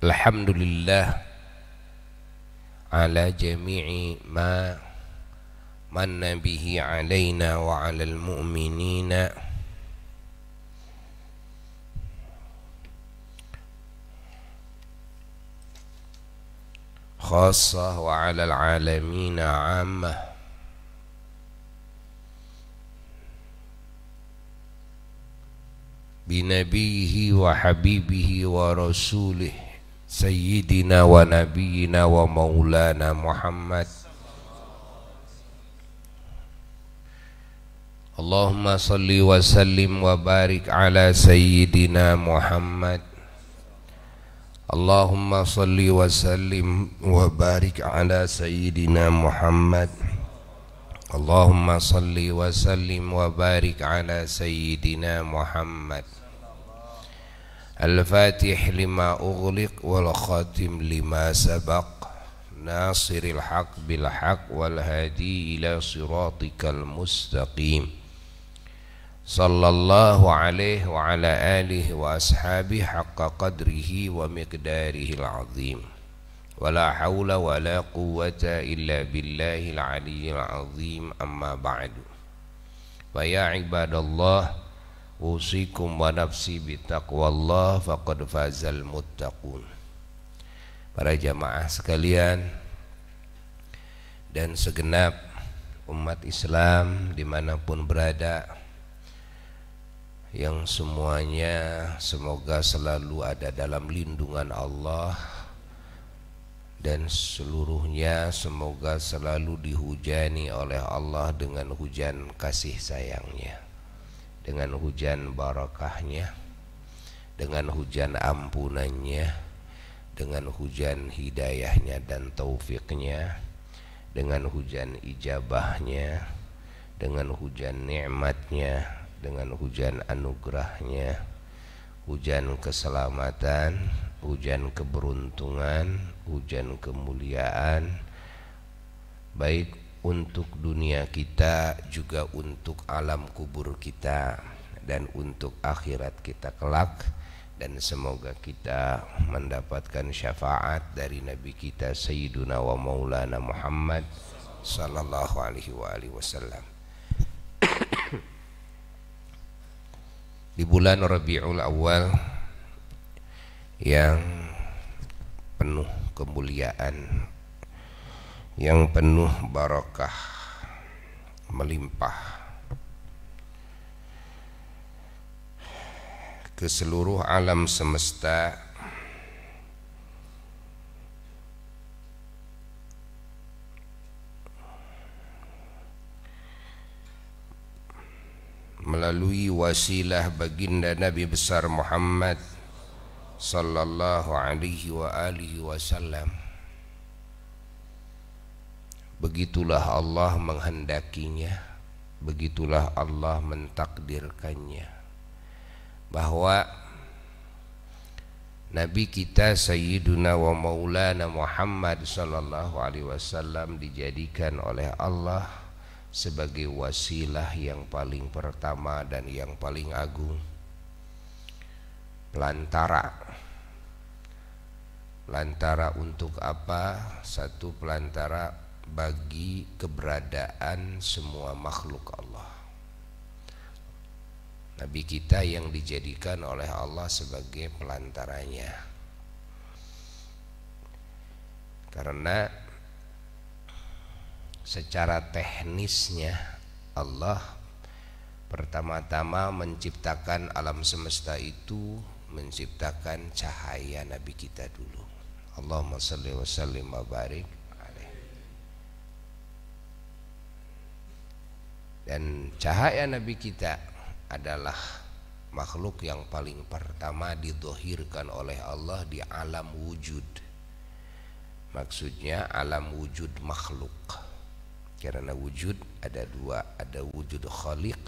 الحمد لله على جميع ما من به علينا وعلى المؤمنين خاصة وعلى العالمين عامة بنبيه وحبيبه ورسوله سيدنا ونبينا ومولانا محمد اللهم صل وسلم وبارك على سيدنا محمد اللهم صل وسلم وبارك على سيدنا محمد اللهم صل وسلم وبارك على سيدنا محمد الفاتح لما أغلق والخاتم لما سبق ناصر الحق بالحق والهادي إلى صراطك المستقيم صلى الله عليه وعلى آله وأصحابه حق قدره ومقداره العظيم ولا حول ولا قوة إلا بالله العلي العظيم أما بعد فيا عباد الله usikum wa nafsi bitaqwallah faqad fazal muttaqun para jamaah sekalian dan segenap umat Islam dimanapun berada yang semuanya semoga selalu ada dalam lindungan Allah dan seluruhnya semoga selalu dihujani oleh Allah dengan hujan kasih sayangnya dengan hujan barakahnya dengan hujan ampunannya dengan hujan hidayahnya dan taufiknya dengan hujan ijabahnya dengan hujan nikmatnya dengan hujan anugerahnya hujan keselamatan hujan keberuntungan hujan kemuliaan baik untuk dunia kita juga untuk alam kubur kita dan untuk akhirat kita kelak dan semoga kita mendapatkan syafaat dari Nabi kita Sayyiduna wa Maulana Muhammad sallallahu alaihi wa alihi wasallam di bulan Rabiul Awal yang penuh kemuliaan yang penuh barokah melimpah ke seluruh alam semesta melalui wasilah baginda Nabi besar Muhammad sallallahu alaihi wa alihi wasallam Begitulah Allah menghendakinya, begitulah Allah mentakdirkannya. Bahwa Nabi kita Sayyiduna wa Maulana Muhammad sallallahu alaihi wasallam dijadikan oleh Allah sebagai wasilah yang paling pertama dan yang paling agung. Pelantara. Pelantara untuk apa? Satu pelantara bagi keberadaan semua makhluk Allah. Nabi kita yang dijadikan oleh Allah sebagai pelantaranya. Karena secara teknisnya Allah pertama-tama menciptakan alam semesta itu menciptakan cahaya Nabi kita dulu. Allahumma salli wa sallim wa dan cahaya Nabi kita adalah makhluk yang paling pertama didohirkan oleh Allah di alam wujud maksudnya alam wujud makhluk karena wujud ada dua ada wujud khaliq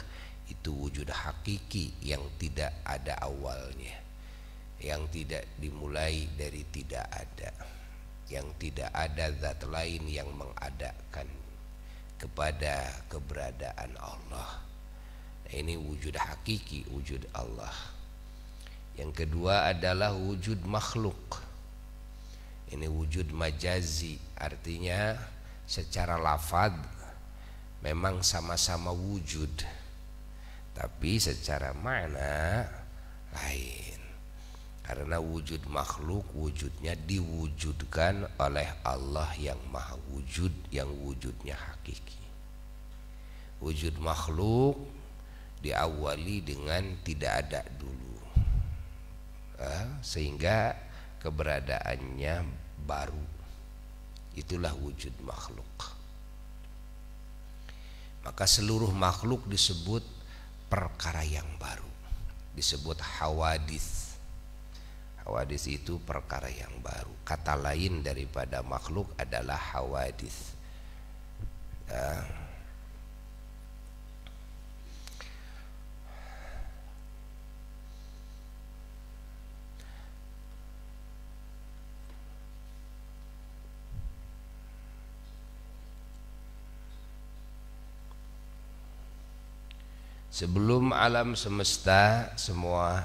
itu wujud hakiki yang tidak ada awalnya yang tidak dimulai dari tidak ada yang tidak ada zat lain yang mengadakannya kepada keberadaan Allah. Nah, ini wujud hakiki, wujud Allah. Yang kedua adalah wujud makhluk. Ini wujud majazi, artinya secara lafad memang sama-sama wujud, tapi secara mana lain karena wujud makhluk wujudnya diwujudkan oleh Allah yang maha wujud yang wujudnya hakiki wujud makhluk diawali dengan tidak ada dulu sehingga keberadaannya baru itulah wujud makhluk maka seluruh makhluk disebut perkara yang baru disebut hawadith Hawadis itu perkara yang baru. Kata lain daripada makhluk adalah hawadis. Ya. Sebelum alam semesta semua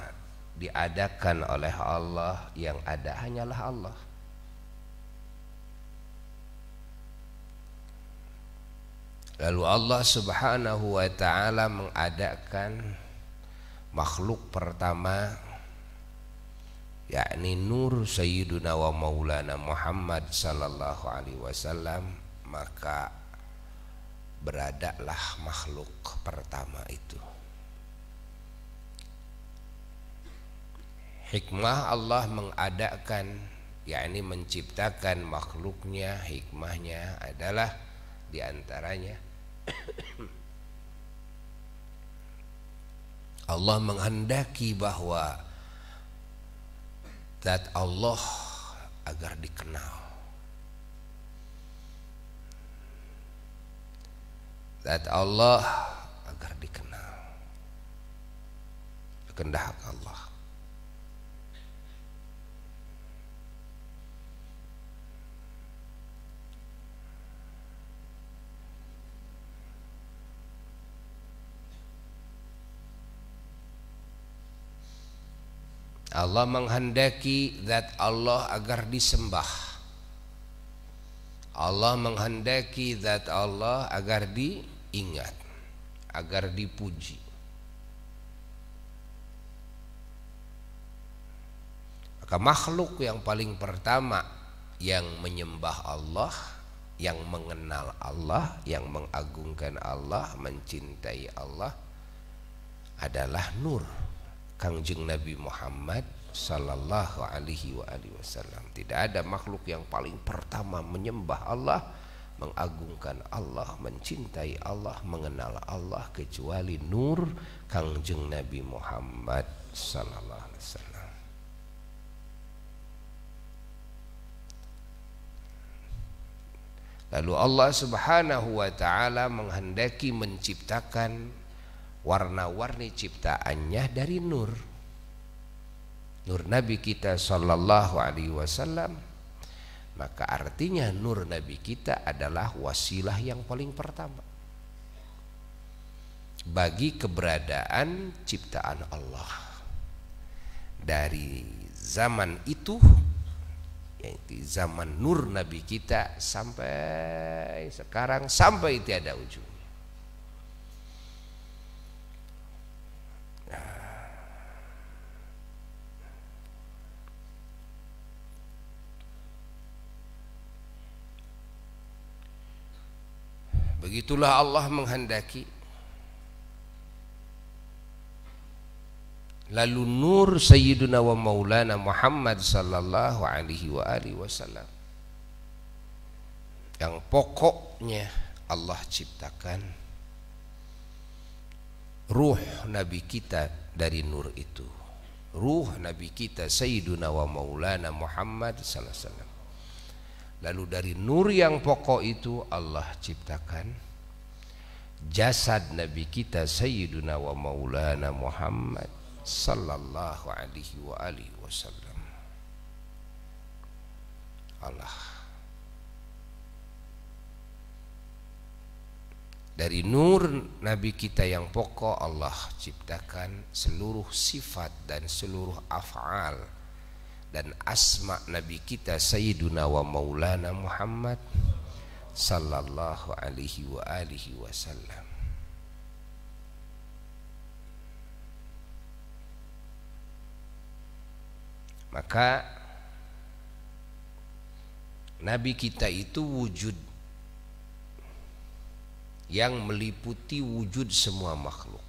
diadakan oleh Allah yang ada hanyalah Allah lalu Allah subhanahu wa ta'ala mengadakan makhluk pertama yakni nur sayyiduna wa maulana Muhammad sallallahu alaihi wasallam maka beradalah makhluk pertama itu Hikmah Allah mengadakan yakni menciptakan makhluknya hikmahnya adalah diantaranya Allah menghendaki bahwa zat Allah agar dikenal zat Allah agar dikenal kehendak Allah Allah menghendaki zat Allah agar disembah Allah menghendaki zat Allah agar diingat agar dipuji maka makhluk yang paling pertama yang menyembah Allah yang mengenal Allah, yang mengagungkan Allah, mencintai Allah adalah nur. Kangjeng Nabi Muhammad Sallallahu Alaihi Wasallam. Tidak ada makhluk yang paling pertama menyembah Allah, mengagungkan Allah, mencintai Allah, mengenal Allah kecuali Nur Kangjeng Nabi Muhammad Sallallahu Alaihi Wasallam. Lalu Allah Subhanahu wa taala menghendaki menciptakan warna-warni ciptaannya dari nur nur Nabi kita sallallahu Alaihi Wasallam maka artinya nur Nabi kita adalah wasilah yang paling pertama bagi keberadaan ciptaan Allah dari zaman itu yaitu zaman nur Nabi kita sampai sekarang sampai tiada ujung Begitulah Allah menghendaki. Lalu nur Sayyiduna wa Maulana Muhammad sallallahu alaihi wa alihi wasallam yang pokoknya Allah ciptakan ruh nabi kita dari nur itu. Ruh nabi kita Sayyiduna wa Maulana Muhammad sallallahu alaihi wasallam Lalu dari nur yang pokok itu Allah ciptakan jasad Nabi kita Sayyiduna wa Maulana Muhammad sallallahu alaihi wa alihi wasallam. Allah Dari nur Nabi kita yang pokok Allah ciptakan seluruh sifat dan seluruh af'al dan asma Nabi kita Sayyiduna wa Maulana Muhammad sallallahu alaihi wa alihi wasallam maka Nabi kita itu wujud yang meliputi wujud semua makhluk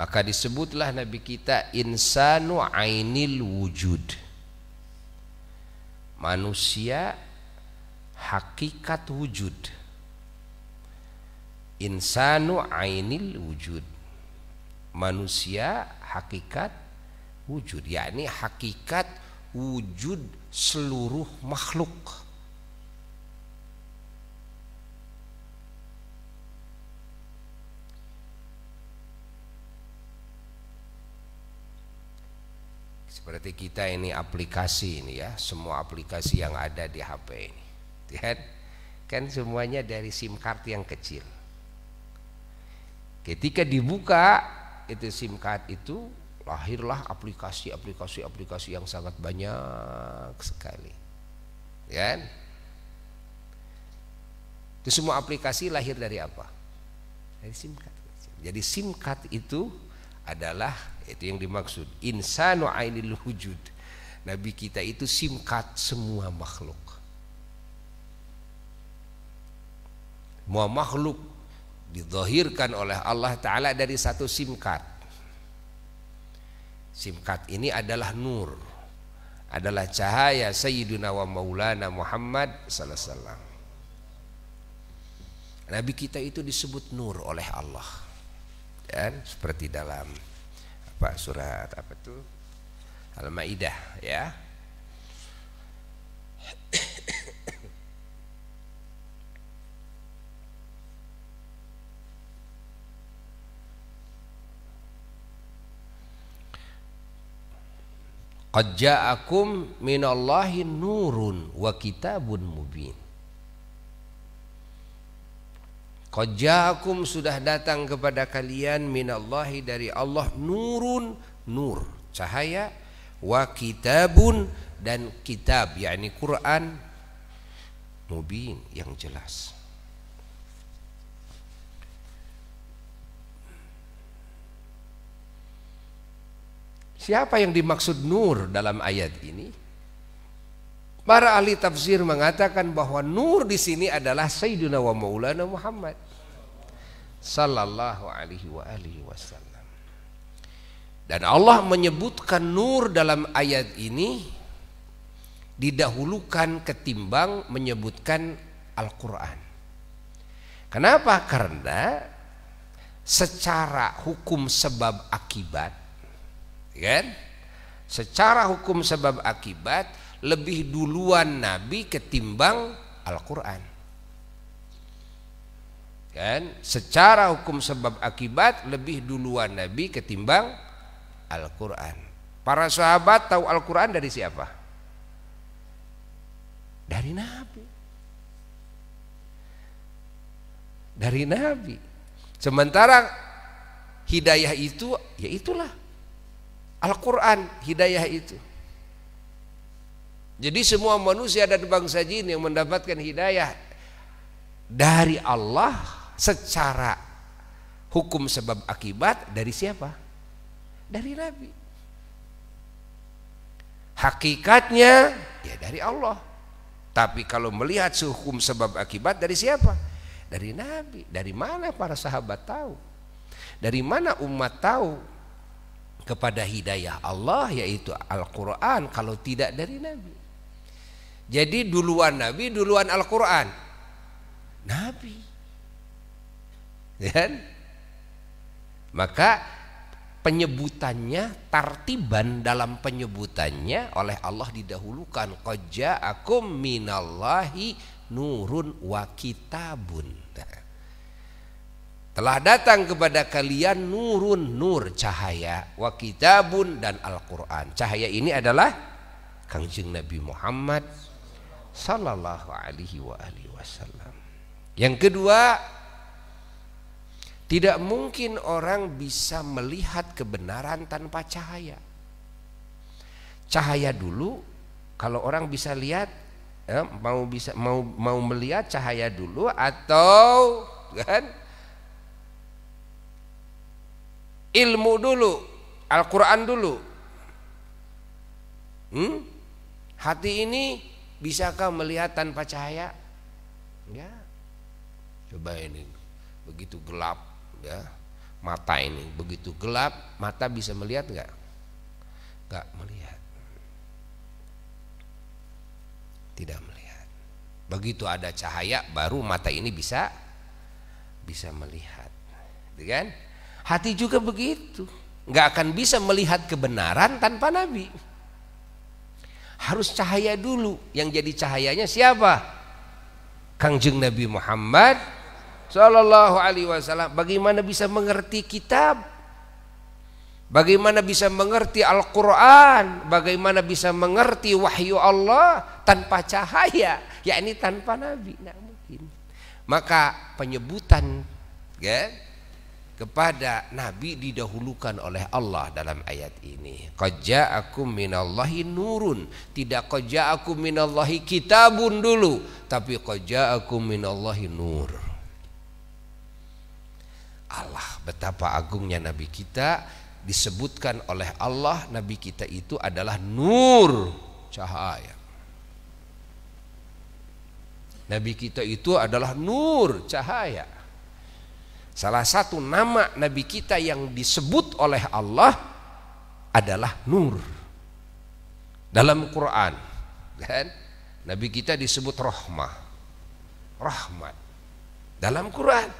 Maka disebutlah Nabi kita insanu ainil wujud. Manusia hakikat wujud. Insanu ainil wujud. Manusia hakikat wujud, yakni hakikat wujud seluruh makhluk. berarti kita ini aplikasi ini ya, semua aplikasi yang ada di HP ini. Lihat, kan semuanya dari SIM card yang kecil. Ketika dibuka itu SIM card itu lahirlah aplikasi-aplikasi-aplikasi yang sangat banyak sekali. Ya kan? Itu semua aplikasi lahir dari apa? Dari SIM card. Jadi SIM card itu adalah itu yang dimaksud insanu ainil wujud nabi kita itu simkat semua makhluk semua makhluk didohirkan oleh Allah Ta'ala dari satu simkat simkat ini adalah nur adalah cahaya Sayyiduna wa Maulana Muhammad Sallallahu Alaihi Wasallam Nabi kita itu disebut nur oleh Allah dan ya, seperti dalam lupa surat apa tuh Al-Maidah ya Qad ja'akum minallahi nurun wa kitabun mubin Qajakum sudah datang kepada kalian minallahi dari Allah nurun nur cahaya wa kitabun dan kitab yakni Quran mubin yang jelas. Siapa yang dimaksud nur dalam ayat ini? Para ahli tafsir mengatakan bahwa nur di sini adalah Sayyidina wa Maulana Muhammad sallallahu alaihi wa alihi wasallam. Dan Allah menyebutkan nur dalam ayat ini didahulukan ketimbang menyebutkan Al-Qur'an. Kenapa? Karena secara hukum sebab akibat ya kan? Secara hukum sebab akibat lebih duluan Nabi ketimbang Al-Quran kan secara hukum sebab akibat lebih duluan Nabi ketimbang Al-Quran para sahabat tahu Al-Quran dari siapa dari Nabi dari Nabi sementara hidayah itu ya itulah Al-Quran hidayah itu jadi semua manusia dan bangsa jin yang mendapatkan hidayah dari Allah secara hukum sebab akibat dari siapa? Dari Nabi. Hakikatnya ya dari Allah. Tapi kalau melihat hukum sebab akibat dari siapa? Dari Nabi. Dari mana para sahabat tahu? Dari mana umat tahu kepada hidayah Allah yaitu Al-Qur'an kalau tidak dari Nabi? Jadi duluan Nabi, duluan Al-Quran. Nabi. Dan Maka penyebutannya, tartiban dalam penyebutannya oleh Allah didahulukan. qajja akum minallahi nurun wa kitabun. Telah datang kepada kalian nurun nur cahaya wa kitabun dan Al-Qur'an. Cahaya ini adalah Kangjeng Nabi Muhammad sallallahu alaihi wa alihi wasallam. Yang kedua, tidak mungkin orang bisa melihat kebenaran tanpa cahaya. Cahaya dulu, kalau orang bisa lihat, ya, mau bisa mau mau melihat cahaya dulu atau kan ilmu dulu, Al-Quran dulu. Hmm? Hati ini Bisakah melihat tanpa cahaya? Ya. Coba ini begitu gelap ya. Mata ini begitu gelap, mata bisa melihat nggak? Nggak melihat. Tidak melihat. Begitu ada cahaya baru mata ini bisa bisa melihat. Gitu kan? Hati juga begitu nggak akan bisa melihat kebenaran tanpa nabi harus cahaya dulu. Yang jadi cahayanya siapa? Kangjeng Nabi Muhammad Shallallahu Alaihi Wasallam. Bagaimana bisa mengerti kitab? Bagaimana bisa mengerti Al-Quran? Bagaimana bisa mengerti wahyu Allah tanpa cahaya? Ya ini tanpa Nabi. Nah, mungkin. Maka penyebutan ya, kepada Nabi didahulukan oleh Allah dalam ayat ini. Koja aku minallahi nurun. Tidak koja aku minallahi kitabun dulu. Tapi koja aku minallahi nur. Allah betapa agungnya Nabi kita disebutkan oleh Allah Nabi kita itu adalah nur cahaya. Nabi kita itu adalah nur cahaya. Salah satu nama Nabi kita yang disebut oleh Allah adalah Nur dalam Quran. Kan? Nabi kita disebut Rahmah, Rahmat dalam Quran.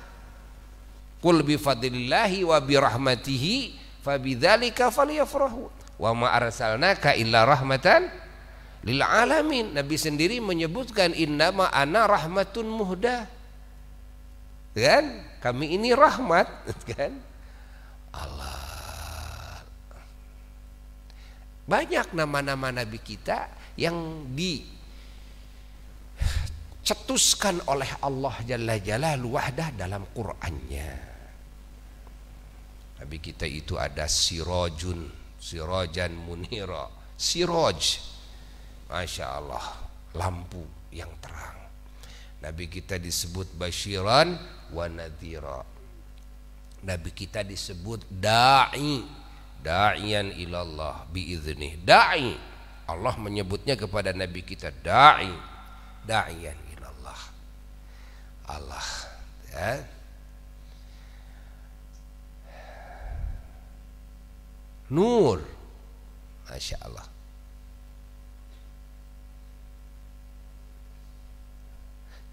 Kul bi fadlillahi wa bi rahmatihi fabidzalika falyafrahu wa ma arsalnaka illa rahmatan lil alamin. Nabi sendiri menyebutkan innama ana rahmatun muhda. Kan? Kami ini rahmat, kan? Allah. Banyak nama-nama nabi kita yang dicetuskan oleh Allah Jalla Jalalu wahdah dalam Qur'annya. Nabi kita itu ada sirojun, sirojan munira, siroj. Masya Allah, lampu yang terang. Nabi kita disebut Bashiran wa nadhira Nabi kita disebut da'i da'ian ilallah biiznih da'i Allah menyebutnya kepada Nabi kita da'i da'ian ilallah Allah ya. Nur Masya Allah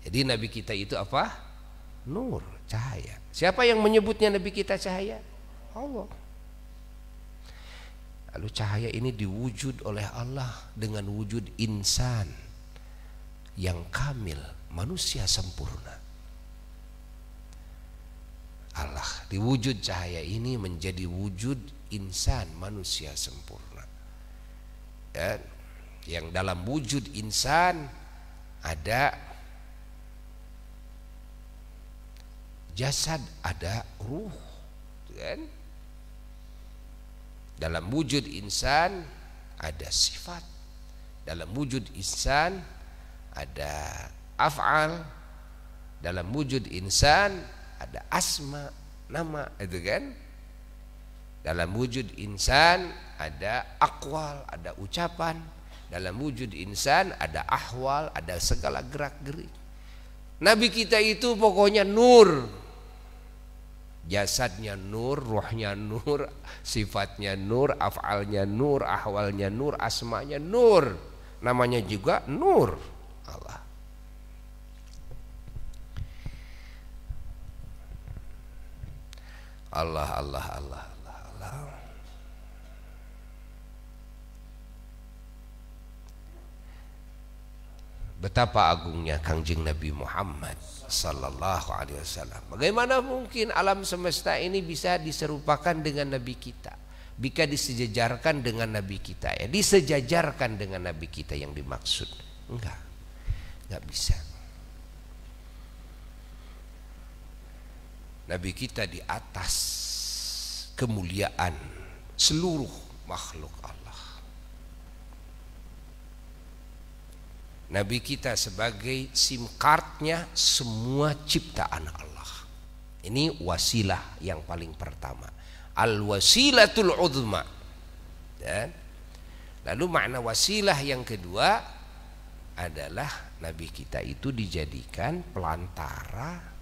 Jadi Nabi kita itu apa? nur, cahaya. Siapa yang menyebutnya Nabi kita cahaya? Allah. Lalu cahaya ini diwujud oleh Allah dengan wujud insan yang kamil, manusia sempurna. Allah diwujud cahaya ini menjadi wujud insan manusia sempurna ya, yang dalam wujud insan ada jasad, ada ruh. Gitu kan? Dalam wujud insan ada sifat. Dalam wujud insan ada af'al. Dalam wujud insan ada asma, nama, itu kan? Dalam wujud insan ada akwal, ada ucapan. Dalam wujud insan ada ahwal, ada segala gerak-gerik. Nabi kita itu pokoknya nur, jasadnya nur, ruhnya nur, sifatnya nur, afalnya nur, ahwalnya nur, asmanya nur. Namanya juga nur Allah. Allah Allah Allah Allah Allah. betapa agungnya kangjeng Nabi Muhammad Sallallahu Alaihi Wasallam. Bagaimana mungkin alam semesta ini bisa diserupakan dengan Nabi kita? Bisa disejajarkan dengan Nabi kita ya, disejajarkan dengan Nabi kita yang dimaksud? Enggak, enggak bisa. Nabi kita di atas kemuliaan seluruh makhluk Allah. Nabi kita sebagai SIM cardnya semua ciptaan Allah. Ini wasilah yang paling pertama. Al wasilatul udhma. Dan ya. lalu makna wasilah yang kedua adalah Nabi kita itu dijadikan pelantara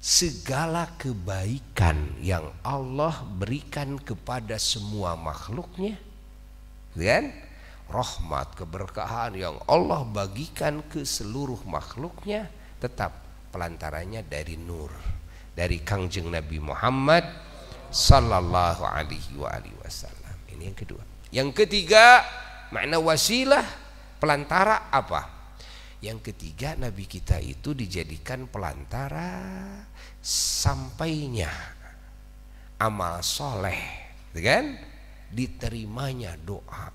segala kebaikan yang Allah berikan kepada semua makhluknya. Kan? rahmat, keberkahan yang Allah bagikan ke seluruh makhluknya tetap pelantarannya dari nur dari Kangjeng Nabi Muhammad sallallahu alaihi wa alihi wasallam. Ini yang kedua. Yang ketiga, makna wasilah pelantara apa? Yang ketiga Nabi kita itu dijadikan pelantara sampainya amal soleh, gitu kan? Diterimanya doa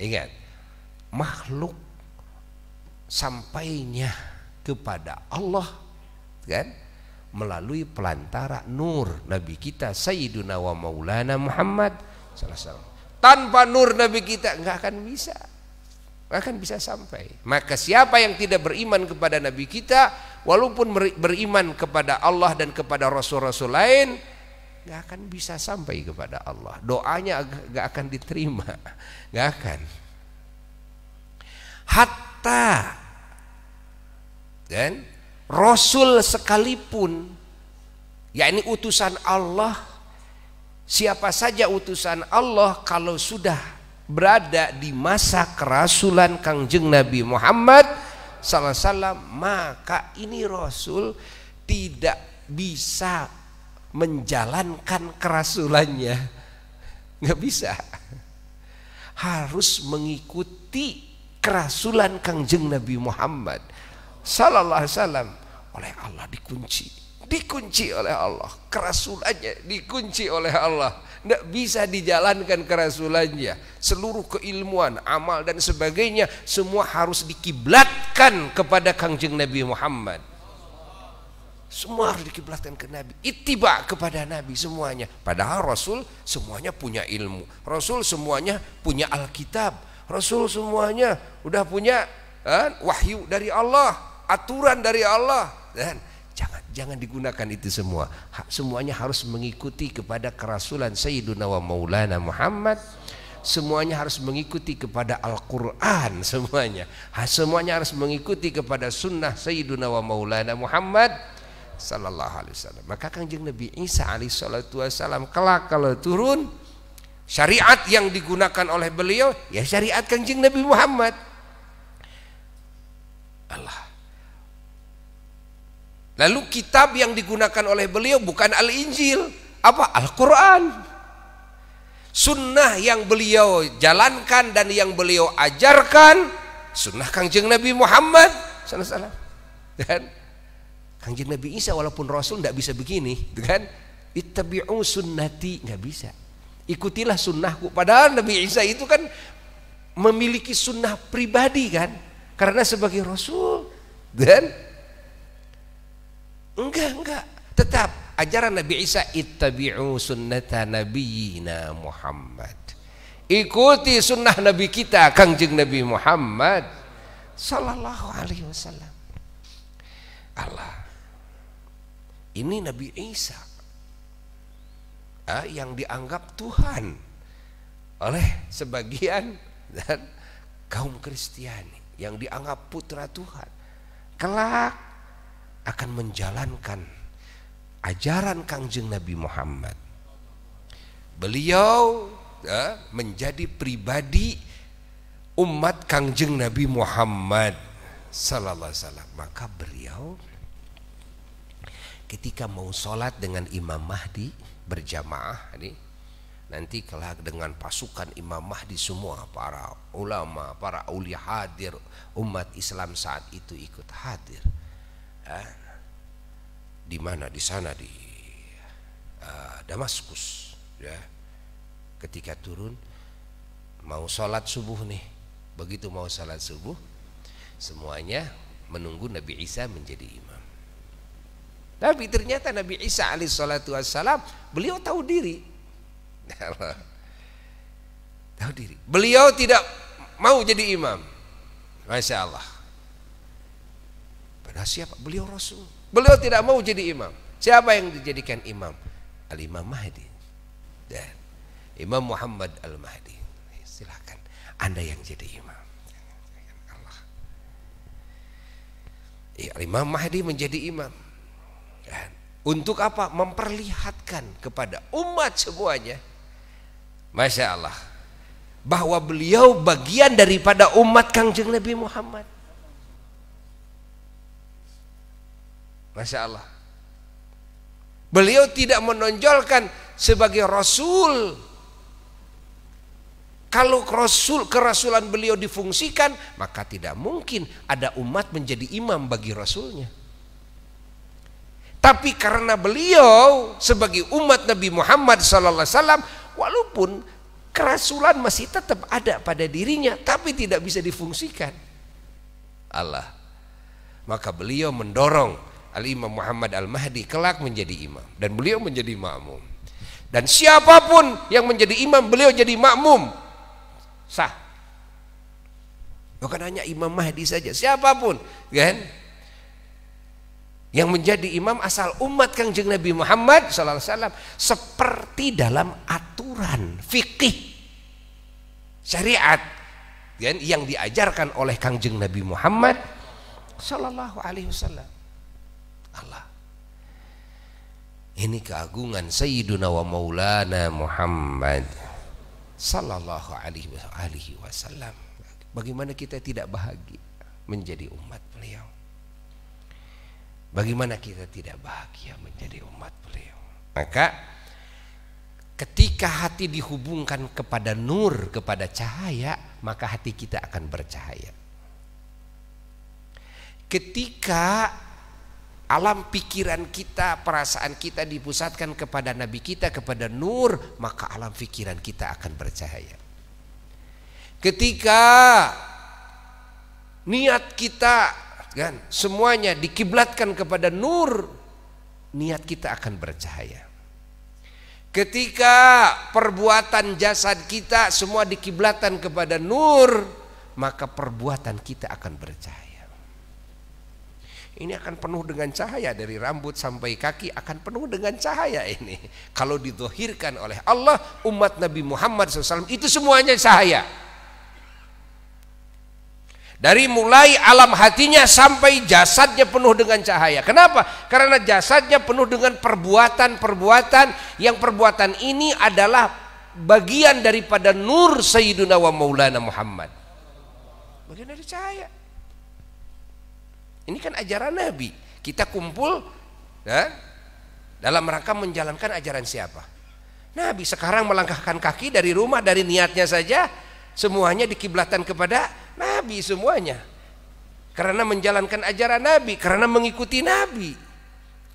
Ingat, makhluk sampainya kepada Allah kan melalui pelantara nur Nabi kita Sayyiduna wa Maulana Muhammad sallallahu tanpa nur Nabi kita nggak akan bisa nggak akan bisa sampai maka siapa yang tidak beriman kepada Nabi kita walaupun beriman kepada Allah dan kepada Rasul-Rasul lain nggak akan bisa sampai kepada Allah doanya nggak akan diterima nggak akan hatta dan rasul sekalipun yakni utusan Allah siapa saja utusan Allah kalau sudah berada di masa kerasulan Kangjeng Nabi Muhammad sallallahu alaihi maka ini rasul tidak bisa menjalankan kerasulannya nggak bisa harus mengikuti kerasulan kangjeng Nabi Muhammad Sallallahu Alaihi Wasallam oleh Allah dikunci dikunci oleh Allah kerasulannya dikunci oleh Allah tidak bisa dijalankan kerasulannya seluruh keilmuan amal dan sebagainya semua harus dikiblatkan kepada kangjeng Nabi Muhammad semua harus dikiblatkan ke Nabi. Itiba kepada Nabi semuanya. Padahal Rasul semuanya punya ilmu. Rasul semuanya punya Alkitab. Rasul semuanya udah punya kan, wahyu dari Allah, aturan dari Allah. Dan jangan jangan digunakan itu semua. Ha, semuanya harus mengikuti kepada kerasulan Sayyiduna wa Maulana Muhammad semuanya harus mengikuti kepada Al-Quran semuanya semuanya harus mengikuti kepada sunnah Sayyiduna wa Maulana Muhammad sallallahu alaihi wasallam. Maka Kanjeng Nabi Isa alaihi salatu wasallam kelak kalau turun syariat yang digunakan oleh beliau ya syariat Kanjeng Nabi Muhammad. Allah. Lalu kitab yang digunakan oleh beliau bukan Al-Injil, apa? Al-Qur'an. Sunnah yang beliau jalankan dan yang beliau ajarkan sunnah Kanjeng Nabi Muhammad sallallahu alaihi wasallam. Dan Kanjeng Nabi Isa walaupun Rasul tidak bisa begini, gitu kan? Ittabi'u sunnati nggak bisa. Ikutilah sunnahku. Padahal Nabi Isa itu kan memiliki sunnah pribadi kan? Karena sebagai Rasul dan gitu enggak enggak tetap ajaran Nabi Isa ittabi'u sunnata nabiyina Muhammad ikuti sunnah Nabi kita kangjeng Nabi Muhammad sallallahu alaihi wasallam Allah ini Nabi Isa ah, yang dianggap Tuhan oleh sebagian dan kaum Kristiani yang dianggap putra Tuhan. Kelak akan menjalankan ajaran Kangjeng Nabi Muhammad. Beliau ah, menjadi pribadi umat Kangjeng Nabi Muhammad sallallahu alaihi wasallam. Maka beliau ketika mau sholat dengan Imam Mahdi berjamaah nih nanti kelak dengan pasukan Imam Mahdi semua para ulama para aulia hadir umat Islam saat itu ikut hadir eh, di mana di sana di uh, Damaskus ya ketika turun mau sholat subuh nih begitu mau sholat subuh semuanya menunggu Nabi Isa menjadi imam tapi ternyata Nabi Isa alaihissalatu wassalam beliau tahu diri. tahu diri. Beliau tidak mau jadi imam. Masya Allah. Pada siapa? Beliau Rasul. Beliau tidak mau jadi imam. Siapa yang dijadikan imam? Al-Imam Mahdi. Dan ya. Imam Muhammad Al-Mahdi. Ya, silakan. Anda yang jadi imam. Ya, Allah. Imam Mahdi menjadi imam. Untuk apa? Memperlihatkan kepada umat semuanya. Masya Allah. Bahwa beliau bagian daripada umat Kangjeng Nabi Muhammad. Masya Allah. Beliau tidak menonjolkan sebagai rasul. Kalau rasul kerasulan beliau difungsikan, maka tidak mungkin ada umat menjadi imam bagi rasulnya. Tapi karena beliau sebagai umat Nabi Muhammad SAW, walaupun kerasulan masih tetap ada pada dirinya, tapi tidak bisa difungsikan. Allah. Maka beliau mendorong Al-Imam Muhammad Al-Mahdi kelak menjadi imam. Dan beliau menjadi makmum. Dan siapapun yang menjadi imam, beliau jadi makmum. Sah. Bukan hanya Imam Mahdi saja, siapapun. Kan? yang menjadi imam asal umat Kangjeng Nabi Muhammad sallallahu alaihi wasallam seperti dalam aturan fikih syariat yang, yang diajarkan oleh Kangjeng Nabi Muhammad sallallahu alaihi wasallam. Allah. Ini keagungan Sayyiduna wa Maulana Muhammad sallallahu alaihi wasallam. Bagaimana kita tidak bahagia menjadi umat Bagaimana kita tidak bahagia menjadi umat beliau? Maka ketika hati dihubungkan kepada nur, kepada cahaya, maka hati kita akan bercahaya. Ketika alam pikiran kita, perasaan kita dipusatkan kepada nabi kita, kepada nur, maka alam pikiran kita akan bercahaya. Ketika niat kita kan semuanya dikiblatkan kepada nur niat kita akan bercahaya ketika perbuatan jasad kita semua dikiblatkan kepada nur maka perbuatan kita akan bercahaya ini akan penuh dengan cahaya dari rambut sampai kaki akan penuh dengan cahaya ini kalau didohirkan oleh Allah umat Nabi Muhammad SAW itu semuanya cahaya dari mulai alam hatinya sampai jasadnya penuh dengan cahaya. Kenapa? Karena jasadnya penuh dengan perbuatan-perbuatan yang perbuatan ini adalah bagian daripada nur Sayyiduna wa Maulana Muhammad. Bagian dari cahaya. Ini kan ajaran Nabi. Kita kumpul ya, dalam rangka menjalankan ajaran siapa? Nabi sekarang melangkahkan kaki dari rumah dari niatnya saja semuanya dikiblatan kepada Nabi semuanya. Karena menjalankan ajaran Nabi, karena mengikuti Nabi.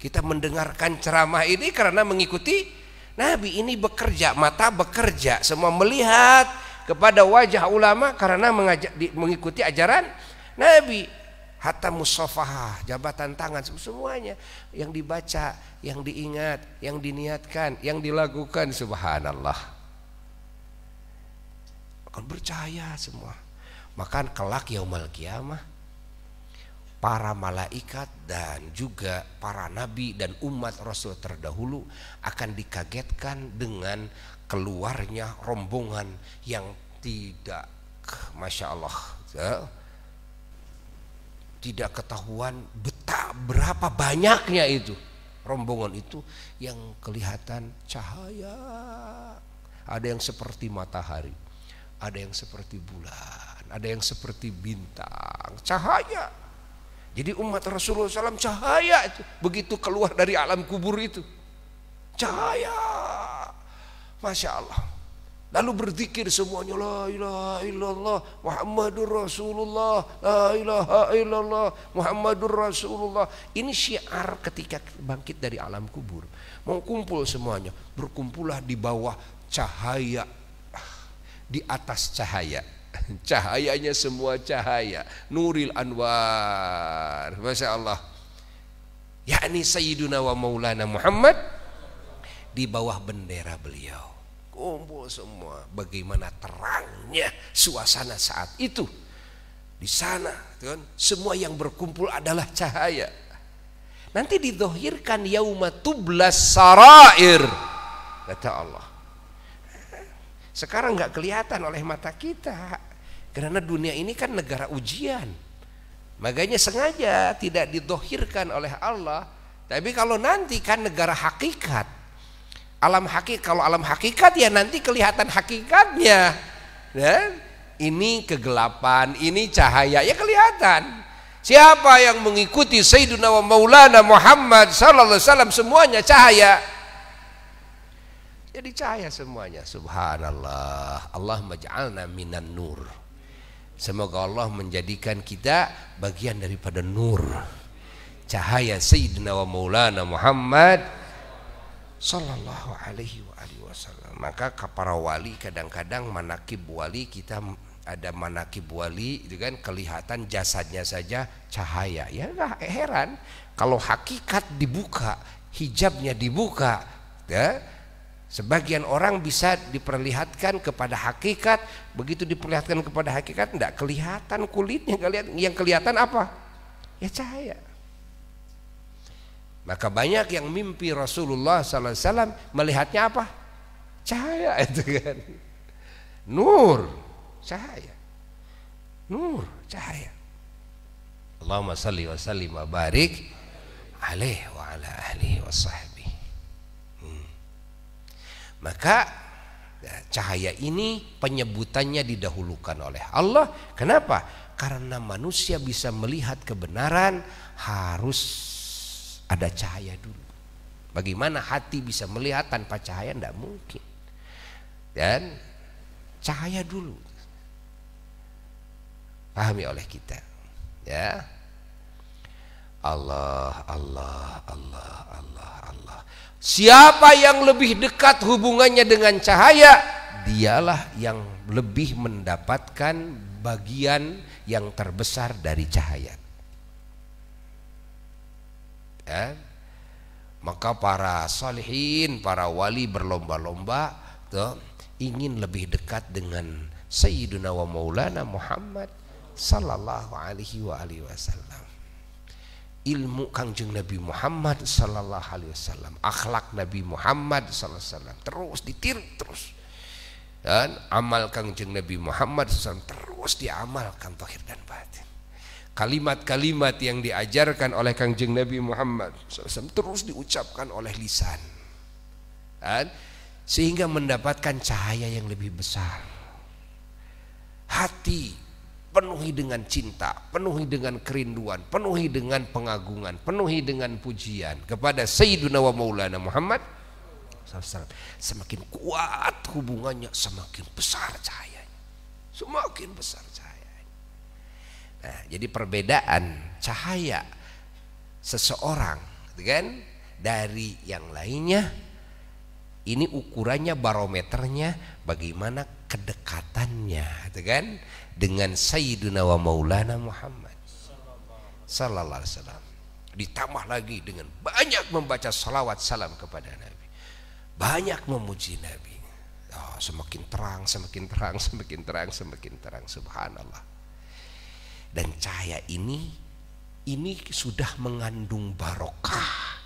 Kita mendengarkan ceramah ini karena mengikuti Nabi ini bekerja, mata bekerja, semua melihat kepada wajah ulama karena mengajak, mengikuti ajaran Nabi. Hatta musofaha, jabatan tangan, semuanya yang dibaca, yang diingat, yang diniatkan, yang dilakukan subhanallah. Akan percaya semua. Maka kelak yaumal kiamah para malaikat dan juga para nabi dan umat rasul terdahulu akan dikagetkan dengan keluarnya rombongan yang tidak masya Allah ya. tidak ketahuan betah berapa banyaknya itu rombongan itu yang kelihatan cahaya ada yang seperti matahari ada yang seperti bulan ada yang seperti bintang, cahaya. Jadi umat Rasulullah SAW cahaya itu begitu keluar dari alam kubur itu. Cahaya. Masya Allah. Lalu berzikir semuanya la ilaha illallah Muhammadur Rasulullah la ilaha illallah Muhammadur Rasulullah. Ini syiar ketika bangkit dari alam kubur. Mau kumpul semuanya, berkumpullah di bawah cahaya di atas cahaya Cahayanya semua cahaya. Nuril Anwar. Masya Allah. Yakni Sayyiduna wa Maulana Muhammad di bawah bendera beliau. Kumpul semua. Bagaimana terangnya suasana saat itu. Di sana, kan? semua yang berkumpul adalah cahaya. Nanti didohirkan yauma tublas sarair. Kata Allah. Sekarang nggak kelihatan oleh mata kita. Karena dunia ini kan negara ujian. Makanya sengaja tidak didohirkan oleh Allah. Tapi kalau nanti kan negara hakikat. Alam hakikat, kalau alam hakikat ya nanti kelihatan hakikatnya. Ya? ini kegelapan, ini cahaya, ya kelihatan. Siapa yang mengikuti Sayyiduna wa Maulana Muhammad sallallahu alaihi semuanya cahaya. Jadi cahaya semuanya. Subhanallah. Allah maj'alna minan nur. Semoga Allah menjadikan kita bagian daripada nur cahaya Sayyidina wa Maulana Muhammad sallallahu alaihi wa alihi wasallam. Maka para wali kadang-kadang manakib wali kita ada manakib wali itu kan kelihatan jasadnya saja cahaya. Ya enggak heran kalau hakikat dibuka, hijabnya dibuka, ya Sebagian orang bisa diperlihatkan kepada hakikat, begitu diperlihatkan kepada hakikat tidak kelihatan kulitnya, kalian yang kelihatan apa? Ya cahaya. Maka banyak yang mimpi Rasulullah sallallahu alaihi wasallam melihatnya apa? Cahaya itu kan. Nur, cahaya. Nur, cahaya. Allahumma salli wa sallim wa barik alaihi wa ala alihi wa sahbihi maka ya, cahaya ini penyebutannya didahulukan oleh Allah. Kenapa? Karena manusia bisa melihat kebenaran harus ada cahaya dulu. Bagaimana hati bisa melihat tanpa cahaya? Tidak mungkin. Dan cahaya dulu. Pahami oleh kita. Ya. Allah, Allah, Allah, Allah, Allah. Siapa yang lebih dekat hubungannya dengan cahaya, dialah yang lebih mendapatkan bagian yang terbesar dari cahaya. Ya. Maka para salihin, para wali berlomba-lomba ingin lebih dekat dengan Sayyiduna wa Maulana Muhammad sallallahu alaihi wa alihi wasallam ilmu Kangjeng Nabi Muhammad sallallahu alaihi wasallam, akhlak Nabi Muhammad sallallahu alaihi wasallam terus ditiru terus. Dan amal Kangjeng Nabi Muhammad SAW terus diamalkan tohir dan batin. Kalimat-kalimat yang diajarkan oleh Kangjeng Nabi Muhammad SAW terus diucapkan oleh lisan. Dan sehingga mendapatkan cahaya yang lebih besar. Hati penuhi dengan cinta, penuhi dengan kerinduan, penuhi dengan pengagungan, penuhi dengan pujian kepada Sayyiduna wa Maulana Muhammad semakin kuat hubungannya semakin besar cahayanya semakin besar cahayanya nah jadi perbedaan cahaya seseorang gitu kan dari yang lainnya ini ukurannya barometernya bagaimana kedekatannya gitu kan dengan Sayyidina wa Maulana Muhammad Sallallahu Alaihi Wasallam ditambah lagi dengan banyak membaca salawat salam kepada Nabi banyak memuji Nabi oh, semakin terang semakin terang semakin terang semakin terang subhanallah dan cahaya ini ini sudah mengandung barokah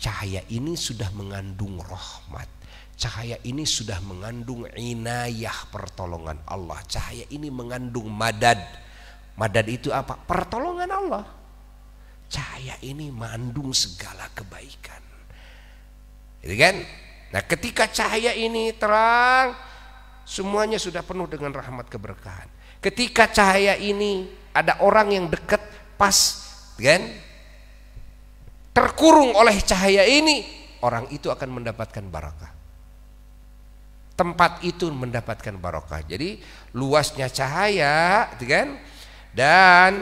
cahaya ini sudah mengandung rahmat Cahaya ini sudah mengandung inayah pertolongan Allah. Cahaya ini mengandung madad. Madad itu apa? Pertolongan Allah. Cahaya ini mengandung segala kebaikan. Jadi gitu kan? Nah, ketika cahaya ini terang, semuanya sudah penuh dengan rahmat keberkahan. Ketika cahaya ini ada orang yang dekat pas gitu kan terkurung oleh cahaya ini, orang itu akan mendapatkan barakah tempat itu mendapatkan barokah. Jadi luasnya cahaya, gitu kan? Dan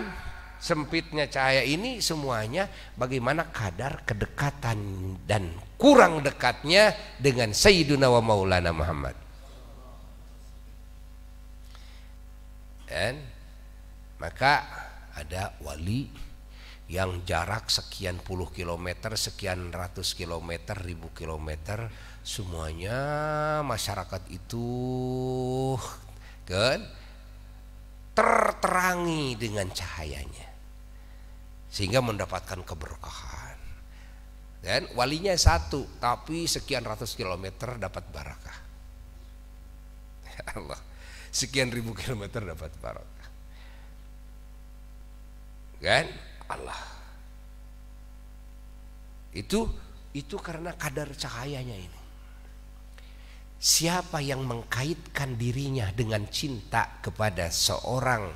sempitnya cahaya ini semuanya bagaimana kadar kedekatan dan kurang dekatnya dengan Sayyiduna wa Maulana Muhammad. Dan maka ada wali yang jarak sekian puluh kilometer, sekian ratus kilometer, ribu kilometer semuanya masyarakat itu kan terterangi dengan cahayanya sehingga mendapatkan keberkahan dan walinya satu tapi sekian ratus kilometer dapat barakah ya Allah sekian ribu kilometer dapat barakah kan Allah itu itu karena kadar cahayanya ini Siapa yang mengkaitkan dirinya dengan cinta kepada seorang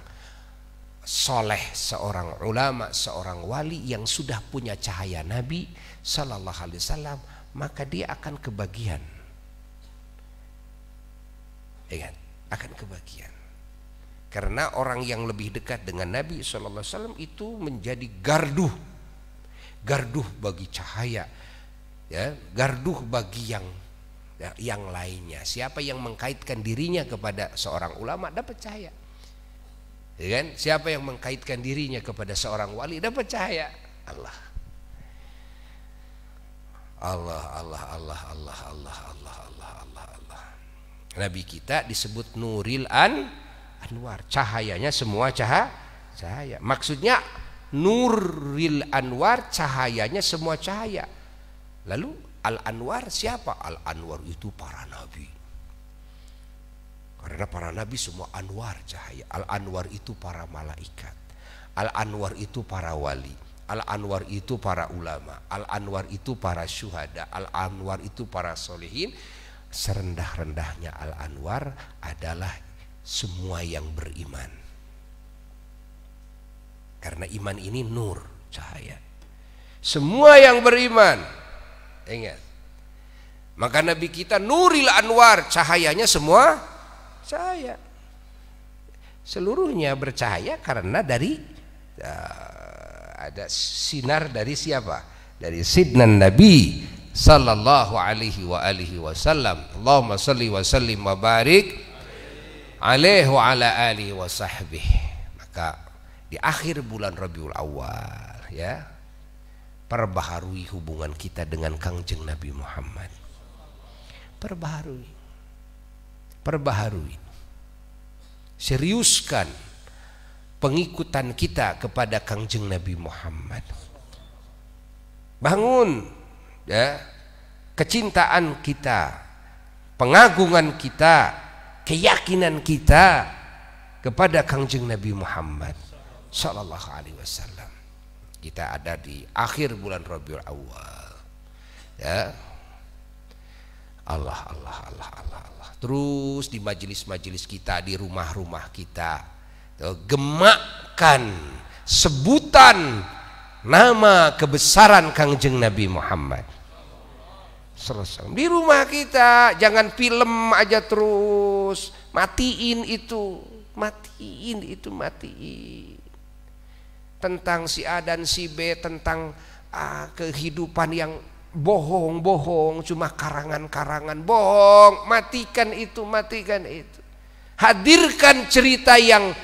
soleh, seorang ulama, seorang wali yang sudah punya cahaya Nabi Shallallahu Alaihi Wasallam, maka dia akan kebagian. Ingat, ya kan? akan kebagian. Karena orang yang lebih dekat dengan Nabi Shallallahu Alaihi Wasallam itu menjadi gardu, gardu bagi cahaya, ya, garduh bagi yang Nah, yang lainnya. Siapa yang mengkaitkan dirinya kepada seorang ulama dapat cahaya. Ya kan? Siapa yang mengkaitkan dirinya kepada seorang wali dapat cahaya. Allah. Allah Allah Allah Allah Allah Allah Allah Allah Allah. Nabi kita disebut Nuril An Anwar. Cahayanya semua cahaya. Cahaya. Maksudnya Nuril Anwar cahayanya semua cahaya. Lalu Al-Anwar siapa? Al-Anwar itu para nabi. Karena para nabi semua anwar cahaya. Al-Anwar itu para malaikat. Al-Anwar itu para wali. Al-Anwar itu para ulama. Al-Anwar itu para syuhada. Al-Anwar itu para solehin. Serendah-rendahnya Al-Anwar adalah semua yang beriman. Karena iman ini nur, cahaya. Semua yang beriman Ingat. Maka Nabi kita nuril anwar, cahayanya semua cahaya. Seluruhnya bercahaya karena dari uh, ada sinar dari siapa? Dari sidnan Nabi sallallahu alaihi wa alihi wasallam. Allahumma salli wa sallim wa barik alaihi wa ala alihi wa sahbihi. Maka di akhir bulan Rabiul Awal ya perbaharui hubungan kita dengan kangjeng Nabi Muhammad perbaharui perbaharui seriuskan pengikutan kita kepada kangjeng Nabi Muhammad bangun ya kecintaan kita pengagungan kita keyakinan kita kepada kangjeng Nabi Muhammad sallallahu alaihi wasallam kita ada di akhir bulan Rabiul Awal. Ya. Allah Allah Allah Allah Allah. Terus di majelis-majelis kita, di rumah-rumah kita gemakan sebutan nama kebesaran Kangjeng Nabi Muhammad. Selesai. Di rumah kita jangan film aja terus, matiin itu, matiin itu, matiin tentang si A dan si B tentang ah, kehidupan yang bohong-bohong cuma karangan-karangan bohong matikan itu matikan itu hadirkan cerita yang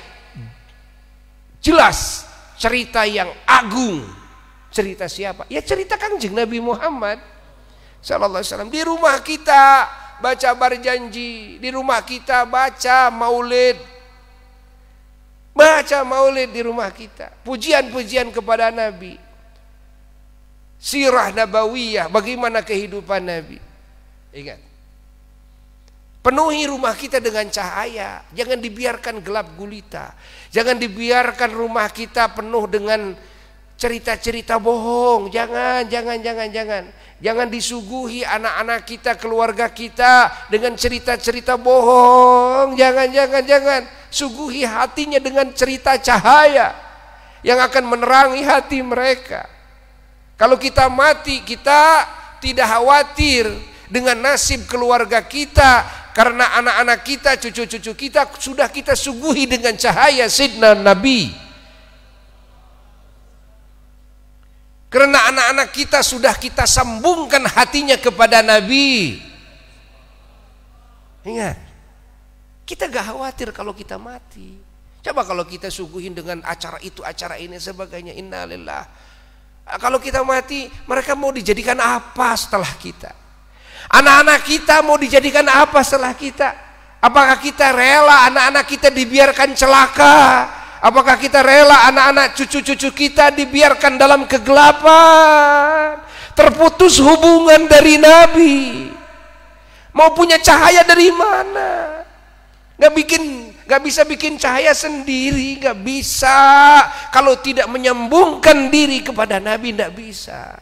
jelas cerita yang agung cerita siapa ya cerita kanjeng Nabi Muhammad Sallallahu Alaihi Wasallam di rumah kita baca barjanji di rumah kita baca maulid Baca maulid di rumah kita. Pujian-pujian kepada Nabi. Sirah Nabawiyah, bagaimana kehidupan Nabi. Ingat. Penuhi rumah kita dengan cahaya. Jangan dibiarkan gelap gulita. Jangan dibiarkan rumah kita penuh dengan cerita-cerita bohong. Jangan, jangan, jangan, jangan. Jangan disuguhi anak-anak kita, keluarga kita dengan cerita-cerita bohong. Jangan, jangan, jangan. Suguhi hatinya dengan cerita cahaya yang akan menerangi hati mereka. Kalau kita mati, kita tidak khawatir dengan nasib keluarga kita karena anak-anak kita, cucu-cucu kita sudah kita suguhi dengan cahaya sidna Nabi. Karena anak-anak kita sudah kita sambungkan hatinya kepada Nabi. Ingat, kita gak khawatir kalau kita mati. Coba kalau kita suguhin dengan acara itu, acara ini, sebagainya. Innalillah. Kalau kita mati, mereka mau dijadikan apa setelah kita? Anak-anak kita mau dijadikan apa setelah kita? Apakah kita rela anak-anak kita dibiarkan celaka? Apakah kita rela anak-anak cucu-cucu kita dibiarkan dalam kegelapan? Terputus hubungan dari Nabi. Mau punya cahaya dari mana? Gak bikin gak bisa bikin cahaya sendiri, gak bisa. Kalau tidak menyambungkan diri kepada Nabi, gak bisa.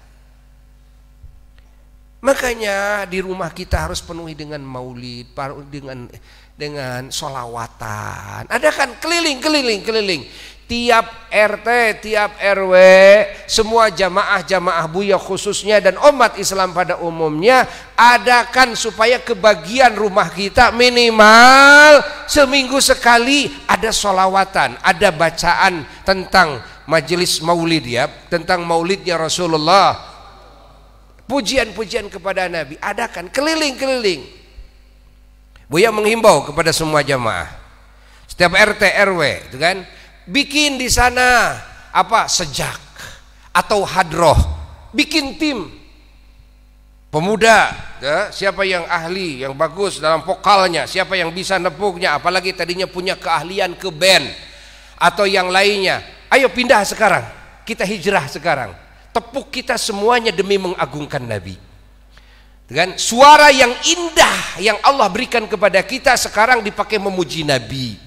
Makanya di rumah kita harus penuhi dengan maulid, dengan dengan solawatan. Ada kan keliling, keliling, keliling. Tiap RT, tiap RW, semua jamaah-jamaah buya khususnya dan umat Islam pada umumnya adakan supaya kebagian rumah kita minimal seminggu sekali ada solawatan, ada bacaan tentang majelis maulid ya, tentang maulidnya Rasulullah. Pujian-pujian kepada Nabi, adakan keliling-keliling Buya menghimbau kepada semua jamaah. Setiap RT RW itu kan bikin di sana apa sejak atau hadroh bikin tim pemuda ya, siapa yang ahli yang bagus dalam vokalnya siapa yang bisa nepuknya apalagi tadinya punya keahlian ke band atau yang lainnya ayo pindah sekarang kita hijrah sekarang tepuk kita semuanya demi mengagungkan Nabi dengan suara yang indah yang Allah berikan kepada kita sekarang dipakai memuji Nabi.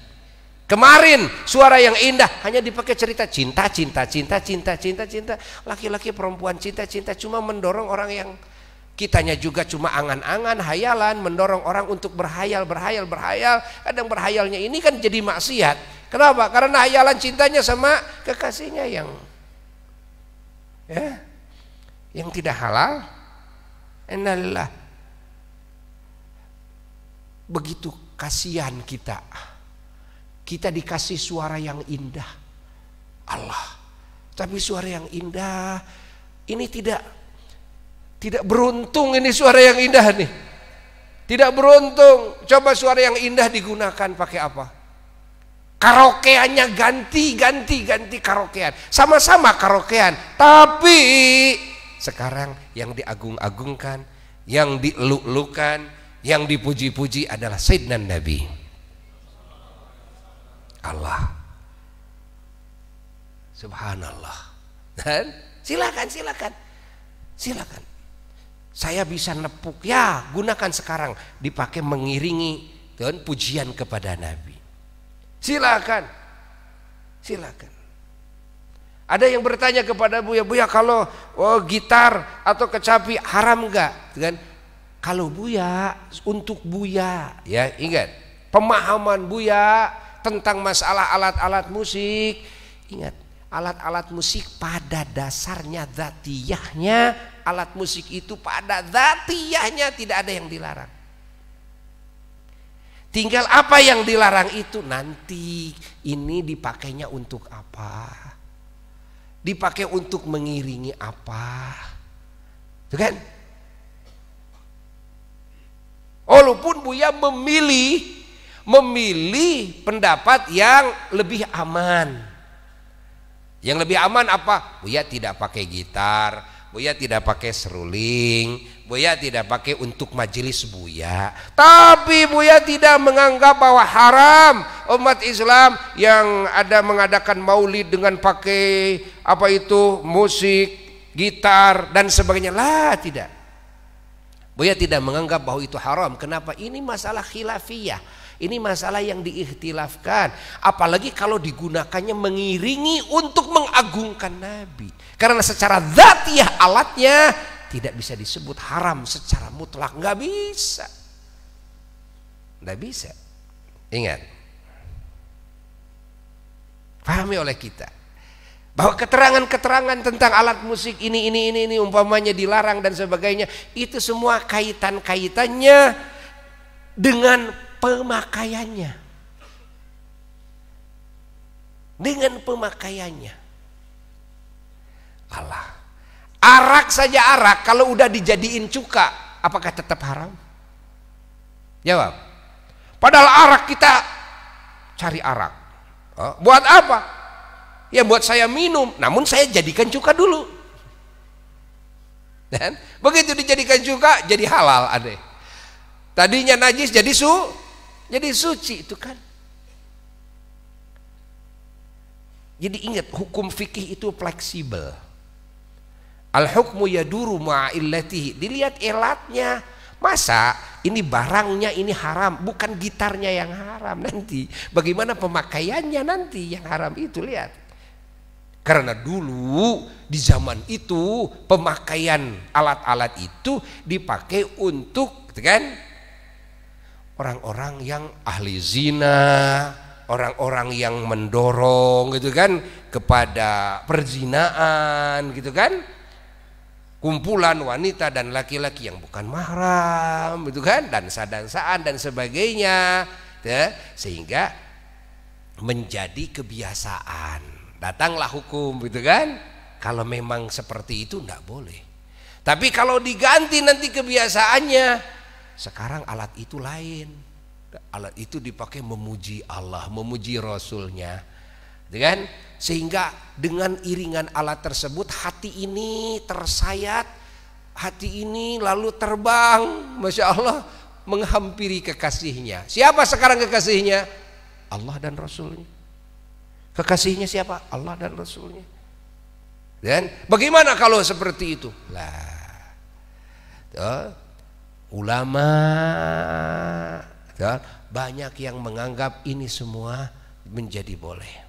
Kemarin suara yang indah hanya dipakai cerita cinta, cinta, cinta, cinta, cinta, cinta. Laki-laki perempuan cinta, cinta cuma mendorong orang yang kitanya juga cuma angan-angan, hayalan, mendorong orang untuk berhayal, berhayal, berhayal. Kadang berhayalnya ini kan jadi maksiat. Kenapa? Karena hayalan cintanya sama kekasihnya yang ya, yang tidak halal, Innalillah. Begitu kasihan kita. Kita dikasih suara yang indah. Allah. Tapi suara yang indah ini tidak tidak beruntung ini suara yang indah nih. Tidak beruntung. Coba suara yang indah digunakan pakai apa? Karaokeannya ganti, ganti, ganti karaokean. Sama-sama karaokean. Tapi sekarang yang diagung-agungkan, yang dieluk-elukan, yang dipuji-puji adalah Sayyidina Nabi. Allah. Subhanallah. Dan silakan silakan. Silakan. Saya bisa nepuk ya, gunakan sekarang dipakai mengiringi dan pujian kepada Nabi. Silakan. Silakan. Ada yang bertanya kepada Buya, Buya kalau oh, gitar atau kecapi haram enggak? Kan? Kalau Buya, untuk Buya, ya ingat. Pemahaman Buya tentang masalah alat-alat musik, ingat. Alat-alat musik pada dasarnya zatiyahnya, alat musik itu pada zatiyahnya tidak ada yang dilarang. Tinggal apa yang dilarang itu nanti ini dipakainya untuk apa? dipakai untuk mengiringi apa? Itu kan? Walaupun Buya memilih memilih pendapat yang lebih aman. Yang lebih aman apa? Buya tidak pakai gitar, Buya tidak pakai seruling, Buya tidak pakai untuk majelis Buya. Tapi Buya tidak menganggap bahwa haram umat Islam yang ada mengadakan maulid dengan pakai apa itu musik, gitar dan sebagainya. Lah tidak. Buya tidak menganggap bahwa itu haram. Kenapa? Ini masalah khilafiyah. Ini masalah yang diikhtilafkan. Apalagi kalau digunakannya mengiringi untuk mengagungkan Nabi. Karena secara zatiah alatnya tidak bisa disebut haram secara mutlak nggak bisa nggak bisa ingat pahami oleh kita bahwa keterangan-keterangan tentang alat musik ini ini ini ini umpamanya dilarang dan sebagainya itu semua kaitan-kaitannya dengan pemakaiannya dengan pemakaiannya Allah Arak saja arak kalau udah dijadiin cuka, apakah tetap haram? Jawab. Padahal arak kita cari arak. Oh, buat apa? Ya buat saya minum, namun saya jadikan cuka dulu. Dan begitu dijadikan cuka jadi halal adek. Tadinya najis jadi su jadi suci itu kan. Jadi ingat hukum fikih itu fleksibel. Al hukmu yaduru ma'illatihi. Dilihat ilatnya. Masa ini barangnya ini haram, bukan gitarnya yang haram nanti. Bagaimana pemakaiannya nanti yang haram itu lihat. Karena dulu di zaman itu pemakaian alat-alat itu dipakai untuk gitu kan orang-orang yang ahli zina, orang-orang yang mendorong gitu kan kepada perzinaan gitu kan kumpulan wanita dan laki-laki yang bukan mahram itu kan dan dansaan dan sebagainya ya, sehingga menjadi kebiasaan datanglah hukum gitu kan kalau memang seperti itu tidak boleh tapi kalau diganti nanti kebiasaannya sekarang alat itu lain alat itu dipakai memuji Allah memuji Rasulnya dengan gitu sehingga dengan iringan alat tersebut hati ini tersayat, hati ini lalu terbang, Masya Allah menghampiri kekasihnya. Siapa sekarang kekasihnya? Allah dan Rasulnya. Kekasihnya siapa? Allah dan Rasulnya. Dan bagaimana kalau seperti itu? Lah, tuh, ulama tuh, banyak yang menganggap ini semua menjadi boleh.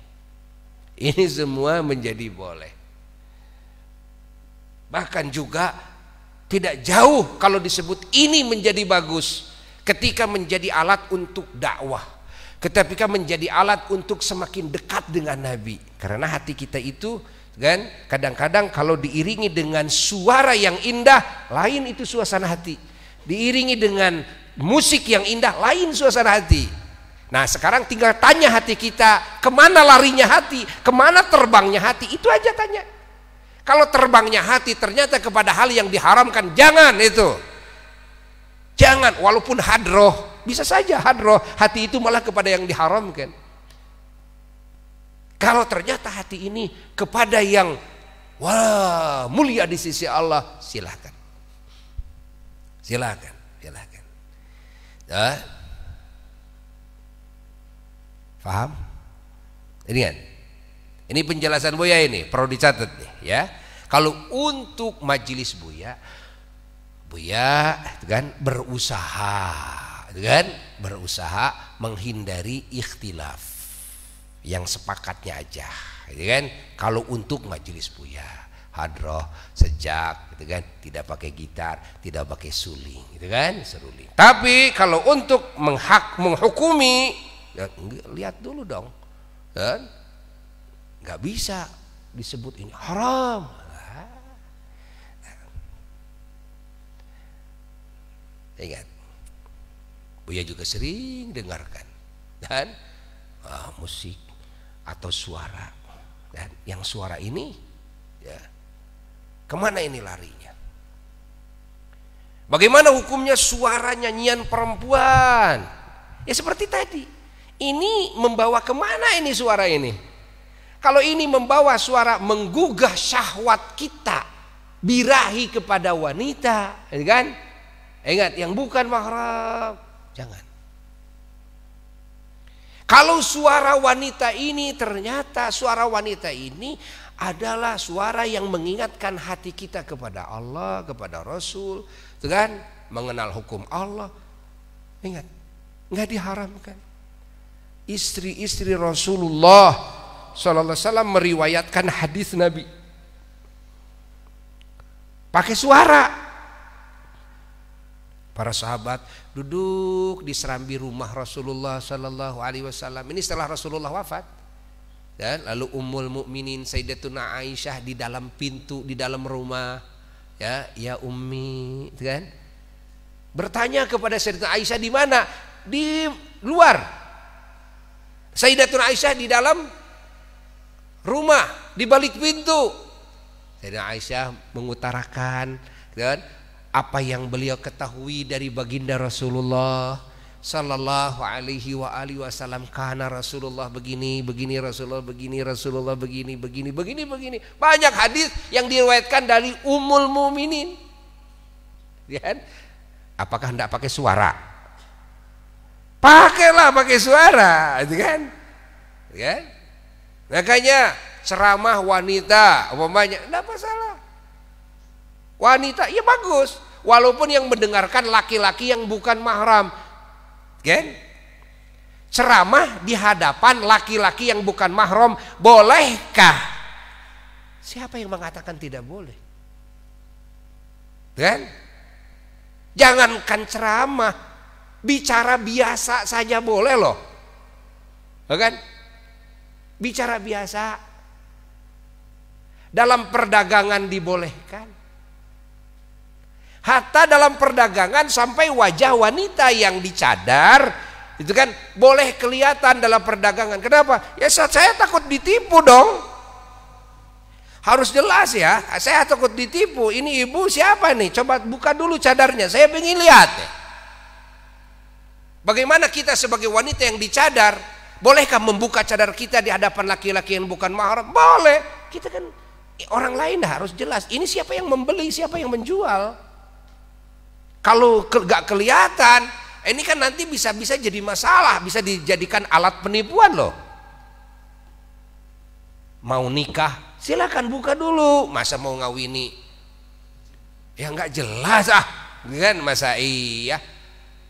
Ini semua menjadi boleh. Bahkan juga tidak jauh kalau disebut ini menjadi bagus ketika menjadi alat untuk dakwah. Ketika menjadi alat untuk semakin dekat dengan Nabi. Karena hati kita itu kan kadang-kadang kalau diiringi dengan suara yang indah lain itu suasana hati. Diiringi dengan musik yang indah lain suasana hati. Nah sekarang tinggal tanya hati kita, kemana larinya hati, kemana terbangnya hati, itu aja tanya. Kalau terbangnya hati ternyata kepada hal yang diharamkan, jangan itu. Jangan, walaupun hadroh, bisa saja hadroh, hati itu malah kepada yang diharamkan. Kalau ternyata hati ini kepada yang wah mulia di sisi Allah, silahkan. Silahkan, silahkan. Nah, ya. Paham? Ini kan. Ini penjelasan Buya ini, perlu dicatat nih ya. Kalau untuk majelis Buya, Buya itu kan berusaha, kan berusaha menghindari ikhtilaf yang sepakatnya aja, gitu kan? Kalau untuk majelis Buya, hadroh, sejak, gitu kan? Tidak pakai gitar, tidak pakai suling, gitu kan? Seruling. Tapi kalau untuk menghak menghukumi ya, lihat dulu dong kan nggak bisa disebut ini haram nah. ingat Buya juga sering dengarkan dan ah, musik atau suara dan yang suara ini ya kemana ini larinya bagaimana hukumnya suara nyanyian perempuan ya seperti tadi ini membawa kemana ini suara ini? Kalau ini membawa suara menggugah syahwat kita, birahi kepada wanita, ya kan? Ingat yang bukan mahram, jangan. Kalau suara wanita ini ternyata suara wanita ini adalah suara yang mengingatkan hati kita kepada Allah, kepada Rasul, kan? Mengenal hukum Allah. Ingat, nggak diharamkan istri-istri Rasulullah Sallallahu Alaihi Wasallam meriwayatkan hadis Nabi pakai suara para sahabat duduk di serambi rumah Rasulullah Sallallahu Alaihi Wasallam ini setelah Rasulullah wafat dan ya, lalu umul Mukminin Sayyidatuna Aisyah di dalam pintu di dalam rumah ya ya ummi gitu kan bertanya kepada Sayyidatuna Aisyah di mana di luar Sayyidatun Aisyah di dalam rumah, di balik pintu. Sayyidatun Aisyah mengutarakan dan apa yang beliau ketahui dari baginda Rasulullah sallallahu alaihi wa alihi wasallam karena Rasulullah begini begini Rasulullah begini Rasulullah begini begini begini begini banyak hadis yang diriwayatkan dari umul muminin ya apakah hendak pakai suara Pakailah pakai suara, gitu kan? Ya. Makanya ceramah wanita umpamanya enggak masalah. Wanita ya bagus, walaupun yang mendengarkan laki-laki yang bukan mahram. Gitu kan? Ceramah di hadapan laki-laki yang bukan mahram bolehkah? Siapa yang mengatakan tidak boleh? Gitu kan? Jangankan ceramah, Bicara biasa saja boleh loh. Ya kan? Bicara biasa. Dalam perdagangan dibolehkan. Hatta dalam perdagangan sampai wajah wanita yang dicadar itu kan boleh kelihatan dalam perdagangan. Kenapa? Ya saya takut ditipu dong. Harus jelas ya. Saya takut ditipu. Ini ibu siapa nih? Coba buka dulu cadarnya. Saya ingin lihat. Bagaimana kita sebagai wanita yang dicadar, bolehkah membuka cadar kita di hadapan laki-laki yang bukan mahram? Boleh. Kita kan orang lain harus jelas. Ini siapa yang membeli, siapa yang menjual. Kalau ke, gak kelihatan, ini kan nanti bisa-bisa jadi masalah, bisa dijadikan alat penipuan loh. Mau nikah, silakan buka dulu. Masa mau ngawini? Ya nggak jelas ah, kan masa iya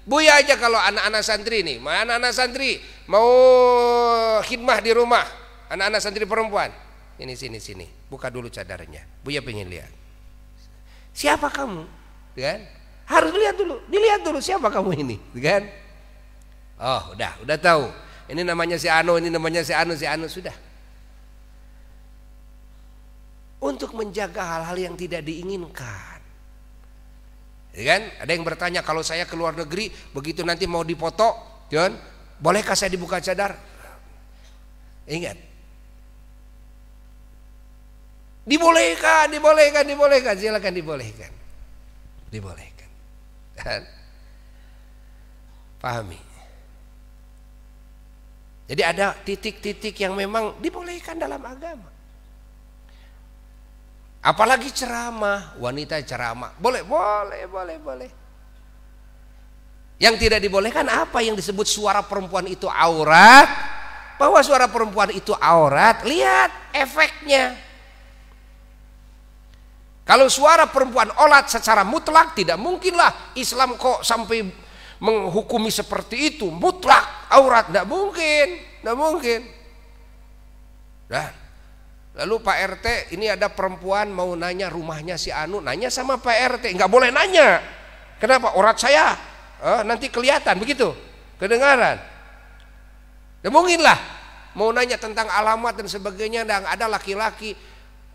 Buya aja kalau anak-anak santri nih, anak-anak santri mau khidmah di rumah, anak-anak santri perempuan. Ini sini sini, buka dulu cadarnya. Buya pengen lihat. Siapa kamu? Kan? Harus lihat dulu, dilihat dulu siapa kamu ini, kan? Oh, udah, udah tahu. Ini namanya si Anu, ini namanya si Anu, si Anu sudah. Untuk menjaga hal-hal yang tidak diinginkan ya kan? Ada yang bertanya kalau saya ke luar negeri begitu nanti mau dipoto, ya kan? Bolehkah saya dibuka cadar? Ingat. Dibolehkan, dibolehkan, dibolehkan, silakan dibolehkan. Dibolehkan. Dan, pahami. Jadi ada titik-titik yang memang dibolehkan dalam agama. Apalagi ceramah, wanita ceramah. Boleh, boleh, boleh, boleh. Yang tidak dibolehkan apa yang disebut suara perempuan itu aurat? Bahwa suara perempuan itu aurat, lihat efeknya. Kalau suara perempuan olat secara mutlak tidak mungkinlah Islam kok sampai menghukumi seperti itu mutlak aurat tidak mungkin, tidak mungkin. Dan nah, Lalu Pak RT ini ada perempuan mau nanya rumahnya si Anu, nanya sama Pak RT, nggak boleh nanya. Kenapa? Orat saya eh, nanti kelihatan begitu, kedengaran. Ya mungkinlah mau nanya tentang alamat dan sebagainya, dan ada laki-laki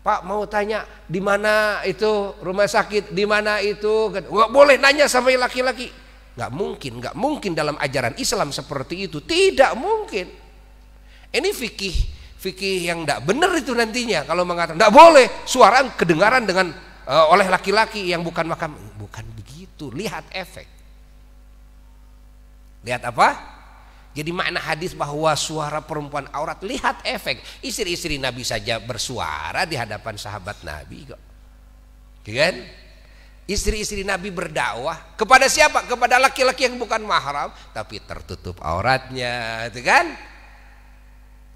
Pak mau tanya di mana itu rumah sakit, di mana itu nggak boleh nanya sama laki-laki. Nggak mungkin, nggak mungkin dalam ajaran Islam seperti itu, tidak mungkin. Ini fikih fikih yang tidak benar itu nantinya kalau mengatakan tidak boleh suara kedengaran dengan e, oleh laki-laki yang bukan makam bukan begitu lihat efek lihat apa jadi makna hadis bahwa suara perempuan aurat lihat efek istri-istri Nabi saja bersuara di hadapan sahabat Nabi kok iya kan istri-istri Nabi berdakwah kepada siapa kepada laki-laki yang bukan mahram tapi tertutup auratnya itu kan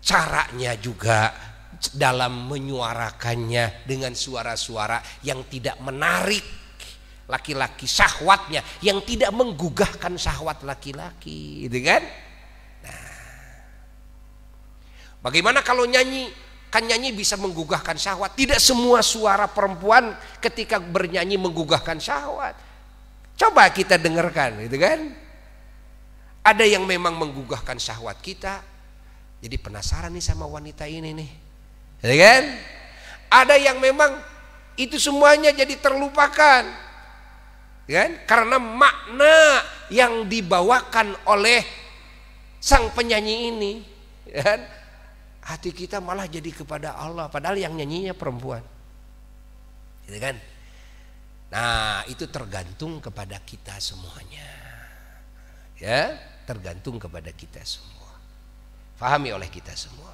caranya juga dalam menyuarakannya dengan suara-suara yang tidak menarik laki-laki syahwatnya yang tidak menggugahkan syahwat laki-laki gitu kan nah, bagaimana kalau nyanyi kan nyanyi bisa menggugahkan syahwat tidak semua suara perempuan ketika bernyanyi menggugahkan syahwat coba kita dengarkan gitu kan ada yang memang menggugahkan syahwat kita jadi penasaran nih sama wanita ini nih. Ya kan? Ada yang memang itu semuanya jadi terlupakan. Ya kan? Karena makna yang dibawakan oleh sang penyanyi ini. Ya kan? Hati kita malah jadi kepada Allah padahal yang nyanyinya perempuan. Gitu kan? Nah, itu tergantung kepada kita semuanya. Ya, tergantung kepada kita semua. Fahami oleh kita semua.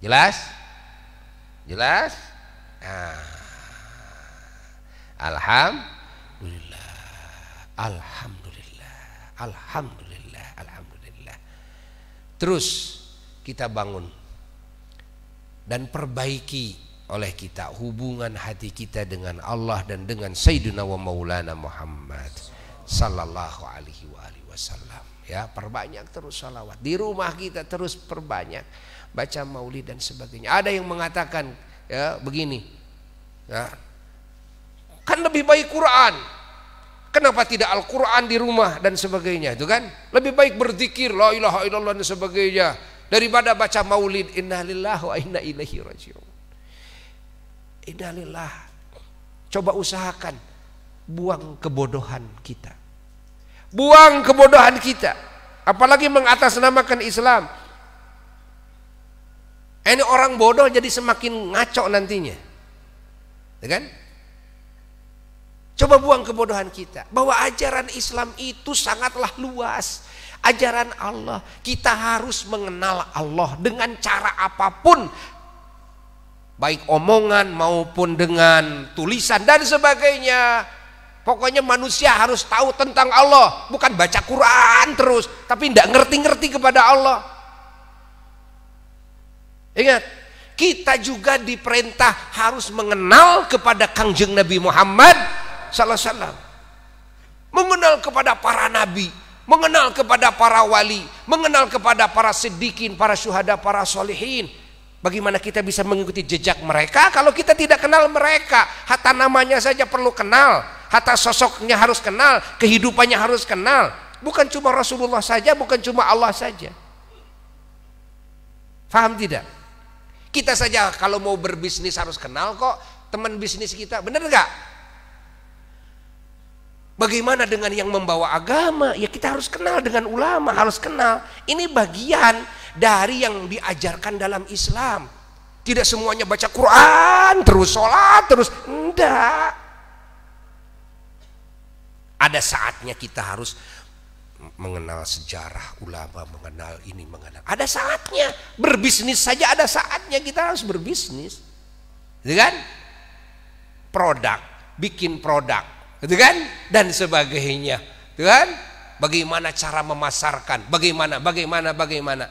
Jelas? Jelas? Nah. Alhamdulillah. Alhamdulillah. Alhamdulillah. Alhamdulillah. Terus kita bangun dan perbaiki oleh kita hubungan hati kita dengan Allah dan dengan Sayyidina wa Maulana Muhammad sallallahu alaihi wa alihi wasallam ya perbanyak terus salawat di rumah kita terus perbanyak baca maulid dan sebagainya ada yang mengatakan ya begini ya, kan lebih baik Quran kenapa tidak Al Quran di rumah dan sebagainya itu kan lebih baik berzikir la ilaha illallah dan sebagainya daripada baca maulid innalillahi wa inna ilaihi rajiun innalillah coba usahakan buang kebodohan kita Buang kebodohan kita. Apalagi mengatasnamakan Islam. Ini orang bodoh jadi semakin ngaco nantinya. Ya kan? Coba buang kebodohan kita. Bahwa ajaran Islam itu sangatlah luas. Ajaran Allah, kita harus mengenal Allah dengan cara apapun baik omongan maupun dengan tulisan dan sebagainya. Pokoknya manusia harus tahu tentang Allah, bukan baca Quran terus, tapi tidak ngerti-ngerti kepada Allah. Ingat, kita juga diperintah harus mengenal kepada Kangjeng Nabi Muhammad sallallahu alaihi wasallam. Mengenal kepada para nabi, mengenal kepada para wali, mengenal kepada para sedikin, para syuhada, para solihin. Bagaimana kita bisa mengikuti jejak mereka kalau kita tidak kenal mereka? Hatta namanya saja perlu kenal hatta sosoknya harus kenal, kehidupannya harus kenal. Bukan cuma Rasulullah saja, bukan cuma Allah saja. Faham tidak? Kita saja kalau mau berbisnis harus kenal kok teman bisnis kita, benar nggak? Bagaimana dengan yang membawa agama? Ya kita harus kenal dengan ulama, harus kenal. Ini bagian dari yang diajarkan dalam Islam. Tidak semuanya baca Quran, terus sholat, terus enggak. Ada saatnya kita harus mengenal sejarah ulama, mengenal ini, mengenal. Ada saatnya berbisnis saja ada saatnya kita harus berbisnis. Gitu kan? Produk, bikin produk, gitu kan? Dan sebagainya. Gitu kan? Bagaimana cara memasarkan? Bagaimana? Bagaimana? Bagaimana?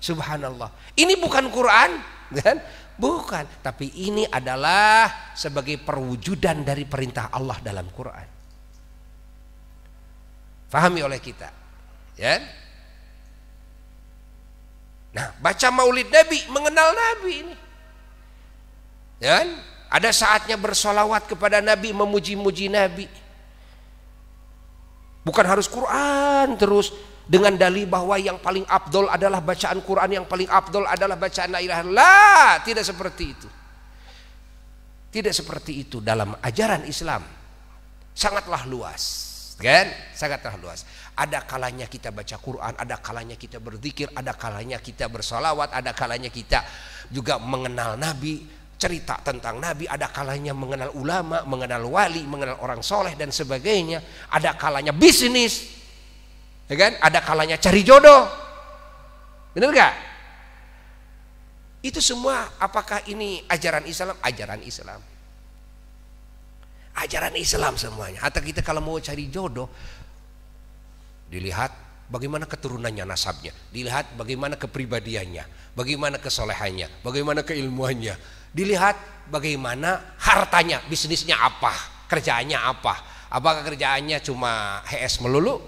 Subhanallah. Ini bukan Quran, gitu kan? Bukan, tapi ini adalah sebagai perwujudan dari perintah Allah dalam Quran fahami oleh kita ya nah baca maulid nabi mengenal nabi ini ya ada saatnya bersolawat kepada nabi memuji-muji nabi bukan harus Quran terus dengan dalih bahwa yang paling abdol adalah bacaan Quran yang paling abdol adalah bacaan la ilaha tidak seperti itu tidak seperti itu dalam ajaran Islam sangatlah luas Kan? Sangat luas. Ada kalanya kita baca Quran, ada kalanya kita berzikir, ada kalanya kita bersolawat, ada kalanya kita juga mengenal Nabi, cerita tentang Nabi, ada kalanya mengenal ulama, mengenal wali, mengenal orang soleh dan sebagainya. Ada kalanya bisnis, ya kan? Ada kalanya cari jodoh, benar gak? Itu semua apakah ini ajaran Islam? Ajaran Islam ajaran Islam semuanya. Atau kita kalau mau cari jodoh, dilihat bagaimana keturunannya nasabnya, dilihat bagaimana kepribadiannya, bagaimana kesolehannya, bagaimana keilmuannya, dilihat bagaimana hartanya, bisnisnya apa, kerjaannya apa. Apakah kerjaannya cuma HS melulu?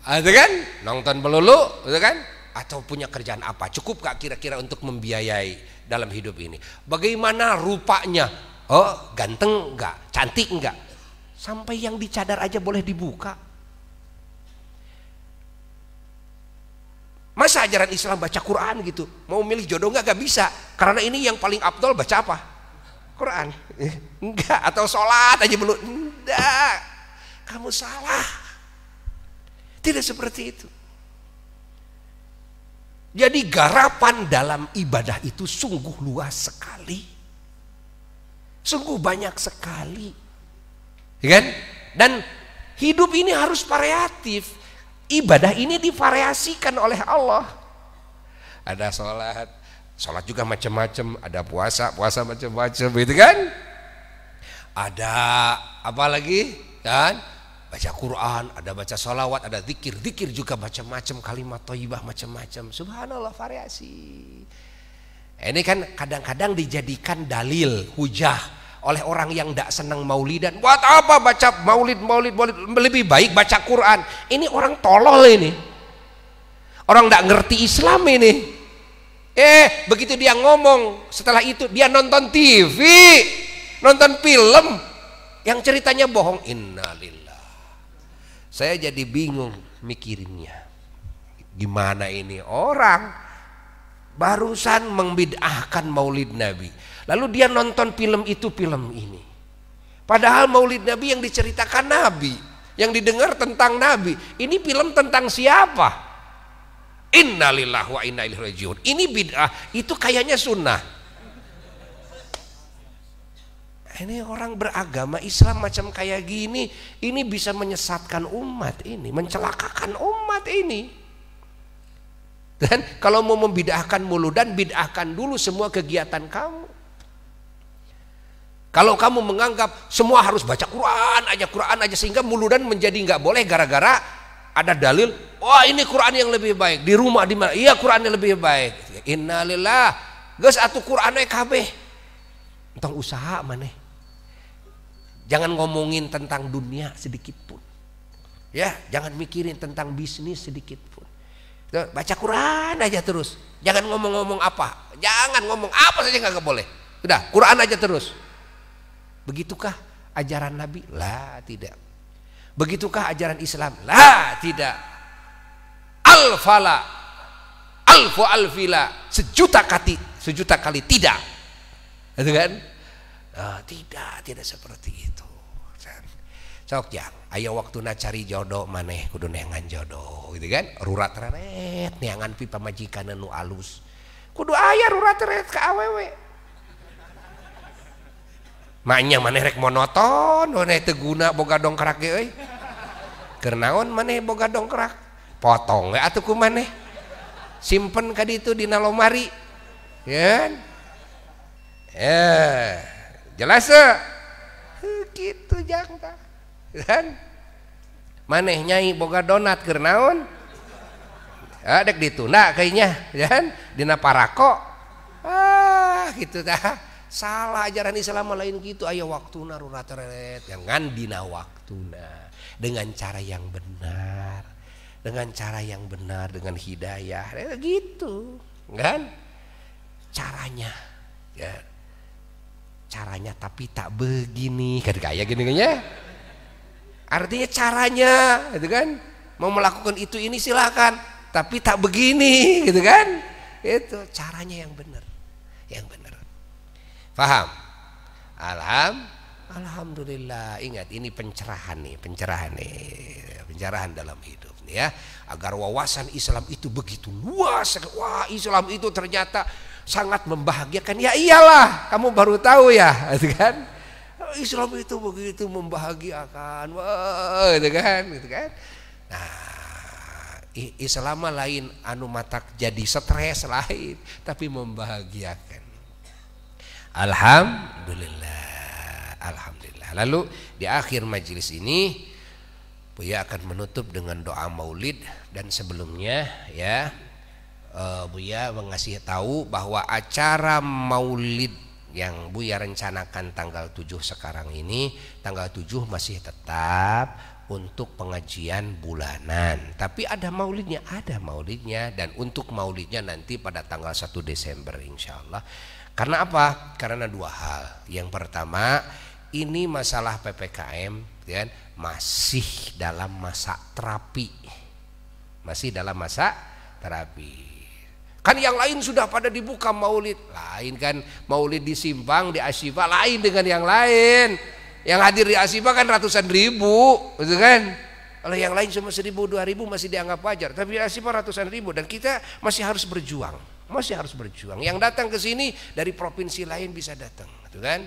ada kan? Nonton melulu, ada kan? Atau punya kerjaan apa? Cukup gak kira-kira untuk membiayai dalam hidup ini? Bagaimana rupanya, Oh, ganteng enggak? Cantik enggak? Sampai yang dicadar aja boleh dibuka. Masa ajaran Islam baca Quran gitu? Mau milih jodoh enggak? Enggak bisa. Karena ini yang paling abdol baca apa? Quran. Enggak. Atau sholat aja belum. Enggak. Kamu salah. Tidak seperti itu. Jadi garapan dalam ibadah itu sungguh luas sekali. Sungguh banyak sekali. Ya kan? Dan hidup ini harus variatif. Ibadah ini divariasikan oleh Allah. Ada sholat, sholat juga macam-macam. Ada puasa, puasa macam-macam, begitu kan? Ada apa lagi? Kan? Baca Quran, ada baca sholawat, ada zikir, zikir juga macam-macam kalimat toibah macam-macam. Subhanallah variasi. Ini kan kadang-kadang dijadikan dalil, hujah oleh orang yang tidak senang maulidan. Buat apa baca maulid, maulid, maulid? Lebih baik baca Quran. Ini orang tolol ini. Orang tidak ngerti Islam ini. Eh, begitu dia ngomong, setelah itu dia nonton TV, nonton film yang ceritanya bohong. Innalillah. Saya jadi bingung mikirinnya. Gimana ini orang? barusan membid'ahkan maulid Nabi. Lalu dia nonton film itu film ini. Padahal maulid Nabi yang diceritakan Nabi, yang didengar tentang Nabi. Ini film tentang siapa? Innalillah wa inna ilaihi rajiun. Ini bid'ah, itu kayaknya sunnah. Ini orang beragama Islam macam kayak gini, ini bisa menyesatkan umat ini, mencelakakan umat ini. Dan kalau mau membidahkan muludan, bidahkan dulu semua kegiatan kamu. Kalau kamu menganggap semua harus baca Quran aja, Quran aja sehingga muludan menjadi nggak boleh gara-gara ada dalil, wah ini Quran yang lebih baik di rumah di mana? Iya Quran yang lebih baik. Innalillah, guys atuh Quran KB. tentang usaha mana? Jangan ngomongin tentang dunia sedikit pun. Ya, jangan mikirin tentang bisnis sedikit pun. Eh, baca Quran aja terus jangan ngomong-ngomong apa jangan ngomong apa saja nggak boleh udah Quran aja terus begitukah ajaran Nabi lah tidak begitukah ajaran Islam lah tidak Al-Fala Al-Fu al alfila sejuta kali sejuta kali tidak itu kan nah, tidak tidak seperti itu punyak yo waktu na cari jodoh maneh kudu nengan jodoh rut-reetnganpi pemajikan lu alus kudu aya rut-et ke awe many manrek monotoneh teguna boga dong krak ya ke naon maneh boga dong krak potong nggak atuhku maneh simpen tadi itu di lomari eh jelasnya gitu janganta Gitu kan maneh nyai boga donat keur naon ya, dek ditunda kayaknya gitu kan dina parako ah gitu dah salah ajaran Islam lain gitu ayo waktuna rurateret jangan ya, dina waktuna dengan cara yang benar dengan cara yang benar dengan hidayah ya, gitu kan caranya ya caranya tapi tak begini kayak kan gini kayaknya Artinya caranya, gitu kan? Mau melakukan itu ini silakan, tapi tak begini, gitu kan? Itu caranya yang benar, yang benar. Faham? Alham, alhamdulillah. Ingat ini pencerahan nih, pencerahan nih, pencerahan dalam hidup nih ya. Agar wawasan Islam itu begitu luas. Wah, Islam itu ternyata sangat membahagiakan. Ya iyalah, kamu baru tahu ya, gitu kan? Islam itu begitu membahagiakan wah gitu kan gitu kan nah Islam lain anu matak jadi stres lain tapi membahagiakan Alhamdulillah Alhamdulillah lalu di akhir majelis ini Buya akan menutup dengan doa maulid dan sebelumnya ya eh, Buya mengasih tahu bahwa acara maulid yang Buya rencanakan tanggal 7 sekarang ini tanggal 7 masih tetap untuk pengajian bulanan tapi ada maulidnya ada maulidnya dan untuk maulidnya nanti pada tanggal 1 Desember insya Allah karena apa karena dua hal yang pertama ini masalah PPKM ya kan masih dalam masa terapi masih dalam masa terapi Kan yang lain sudah pada dibuka maulid. Lain kan maulid di Simpang, di Asyifa lain dengan yang lain. Yang hadir di Asyifa kan ratusan ribu, gitu kan? Kalau yang lain cuma seribu, dua ribu masih dianggap wajar. Tapi di asyifa ratusan ribu dan kita masih harus berjuang. Masih harus berjuang. Yang datang ke sini dari provinsi lain bisa datang, gitu kan?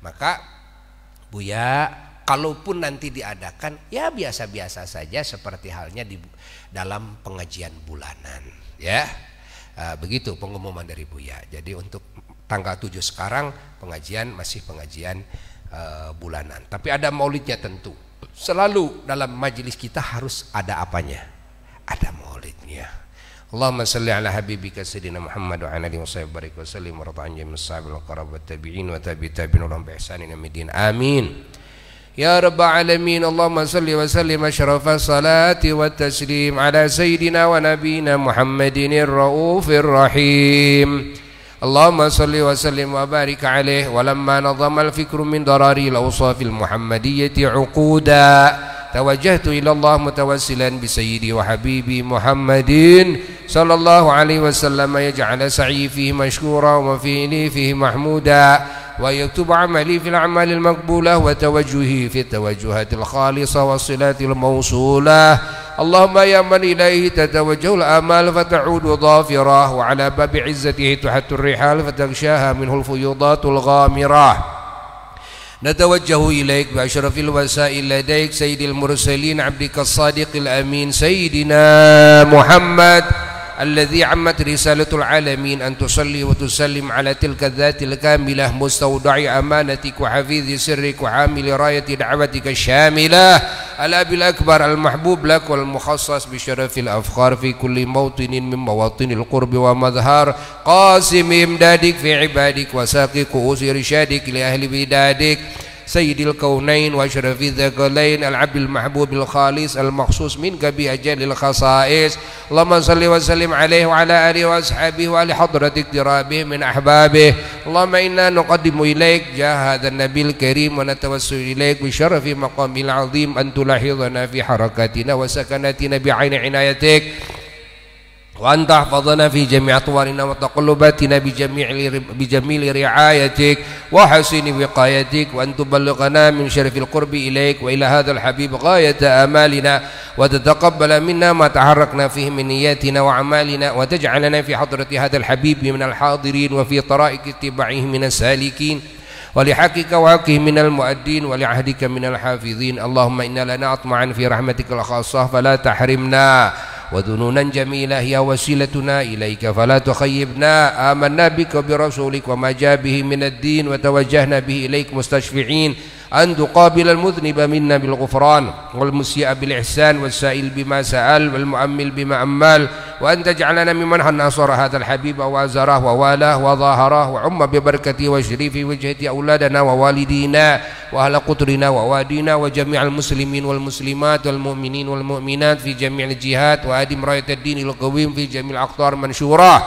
Maka Buya, kalaupun nanti diadakan ya biasa-biasa saja seperti halnya di dalam pengajian bulanan, ya begitu pengumuman dari Buya. Jadi untuk tanggal 7 sekarang pengajian masih pengajian uh, bulanan. Tapi ada maulidnya tentu. Selalu dalam majelis kita harus ada apanya? Ada maulidnya. Allahumma salli ala habibika sayyidina Muhammad wa ala alihi wa barik wa sallim wa radha anjim as-sahabil wa qarab wa tabi'in wa tabi'in wa rahmatullahi wa barakatuh. Amin. يا رب العالمين اللهم صل وسلم أشرف الصلاة والتسليم على سيدنا ونبينا محمد الرؤوف الرحيم اللهم صل وسلم وبارك عليه ولما نظم الفكر من ضرار الأوصاف المحمدية عقودا توجهت إلى الله متوسلا بسيدي وحبيبي محمد صلى الله عليه وسلم يجعل سعي فيه مشكورا وفي لي فيه محمودا وأن عملي في الأعمال المقبولة وتوجهي في التوجهات الخالصة والصلات الموصولة اللهم يا من إليه تتوجه الآمال فتعود ظافرة وعلى باب عزته تحت الرحال فتغشاها منه الفيوضات الغامرة نتوجه إليك بأشرف الوسائل لديك سيد المرسلين عبدك الصادق الأمين سيدنا محمد الذي عمت رسالة العالمين أن تصلي وتسلم على تلك الذات الكاملة مستودع أمانتك وحفيظ سرك وعامل راية دعوتك الشاملة الأب الأكبر المحبوب لك والمخصص بشرف الأفخار في كل موطن من مواطن القرب ومظهر قاسم إمدادك في عبادك وساقي كؤوس رشادك لأهل بلادك سيد الكونين واشرف الثقلين العبد المحبوب الخالص المخصوص منك بأجل الخصائص اللهم صل وسلم عليه وعلى آله وأصحابه وعلى حضرة اقترابه من أحبابه اللهم إنا نقدم إليك جاه هذا النبي الكريم ونتوسل إليك بشرف مقام العظيم أن تلاحظنا في حركاتنا وسكناتنا بعين عنايتك وأن تحفظنا في جميع أطوارنا وتقلباتنا بجميع بجميل رعايتك وحسن وقايتك وأن تبلغنا من شرف القرب إليك وإلى هذا الحبيب غاية آمالنا وتتقبل منا ما تحركنا فيه من نياتنا وأعمالنا وتجعلنا في حضرة هذا الحبيب من الحاضرين وفي طرائق اتباعه من السالكين ولحقك وحقه من المؤدين ولعهدك من الحافظين اللهم إنا لنا أطمعا في رحمتك الخاصة فلا تحرمنا وذنونا جميلة هي وسيلتنا إليك فلا تخيبنا آمنا بك وبرسولك وما جاء به من الدين وتوجهنا به إليك مستشفعين أن تقابل المذنب منا بالغفران والمسيء بالإحسان والسائل بما سأل والمؤمل بما أمال وأن تجعلنا ممن ناصر هذا الحبيب وأزره ووالاه وظاهره وعم ببركته وشريف وجهه أولادنا ووالدينا وأهل قطرنا ووادينا وجميع المسلمين والمسلمات والمؤمنين والمؤمنات في جميع الجهات وأدم راية الدين القويم في جميع الأقطار منشوراه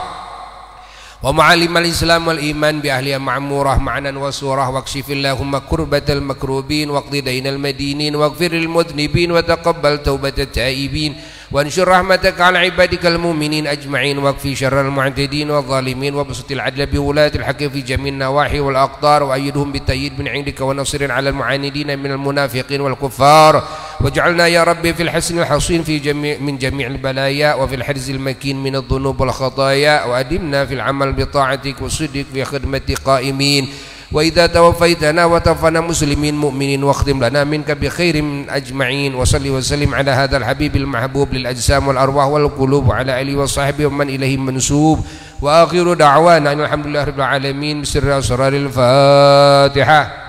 ومعالم الإسلام والإيمان بأهلها معمورة معنا وسورة واكشف اللهم كربة المكروبين واقض دين المدينين واغفر للمذنبين وتقبل توبة التائبين وانشر رحمتك على عبادك المؤمنين أجمعين واكفي شر المعتدين والظالمين وبسط العدل بولاة الحق في جميع النواحي والأقطار وأيدهم بالتأييد من عندك ونصر على المعاندين من المنافقين والكفار واجعلنا يا ربي في الحسن الحصين في جميع من جميع البلايا وفي الحرز المكين من الذنوب والخطايا وأدمنا في العمل بطاعتك وصدق في خدمة قائمين وإذا توفيتنا وتوفنا مسلمين مؤمنين واختم لنا منك بخير من أجمعين وصل وسلم على هذا الحبيب المحبوب للأجسام والأرواح والقلوب وعلى آله وصحبه ومن إليه منسوب وآخر دعوانا أن الحمد لله رب العالمين بسر أسرار الفاتحة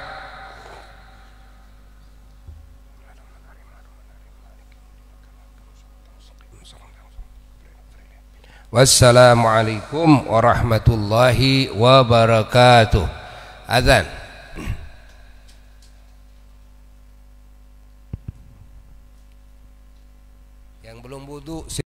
Wassalamualaikum warahmatullahi wabarakatuh. Azan. Yang belum wudhu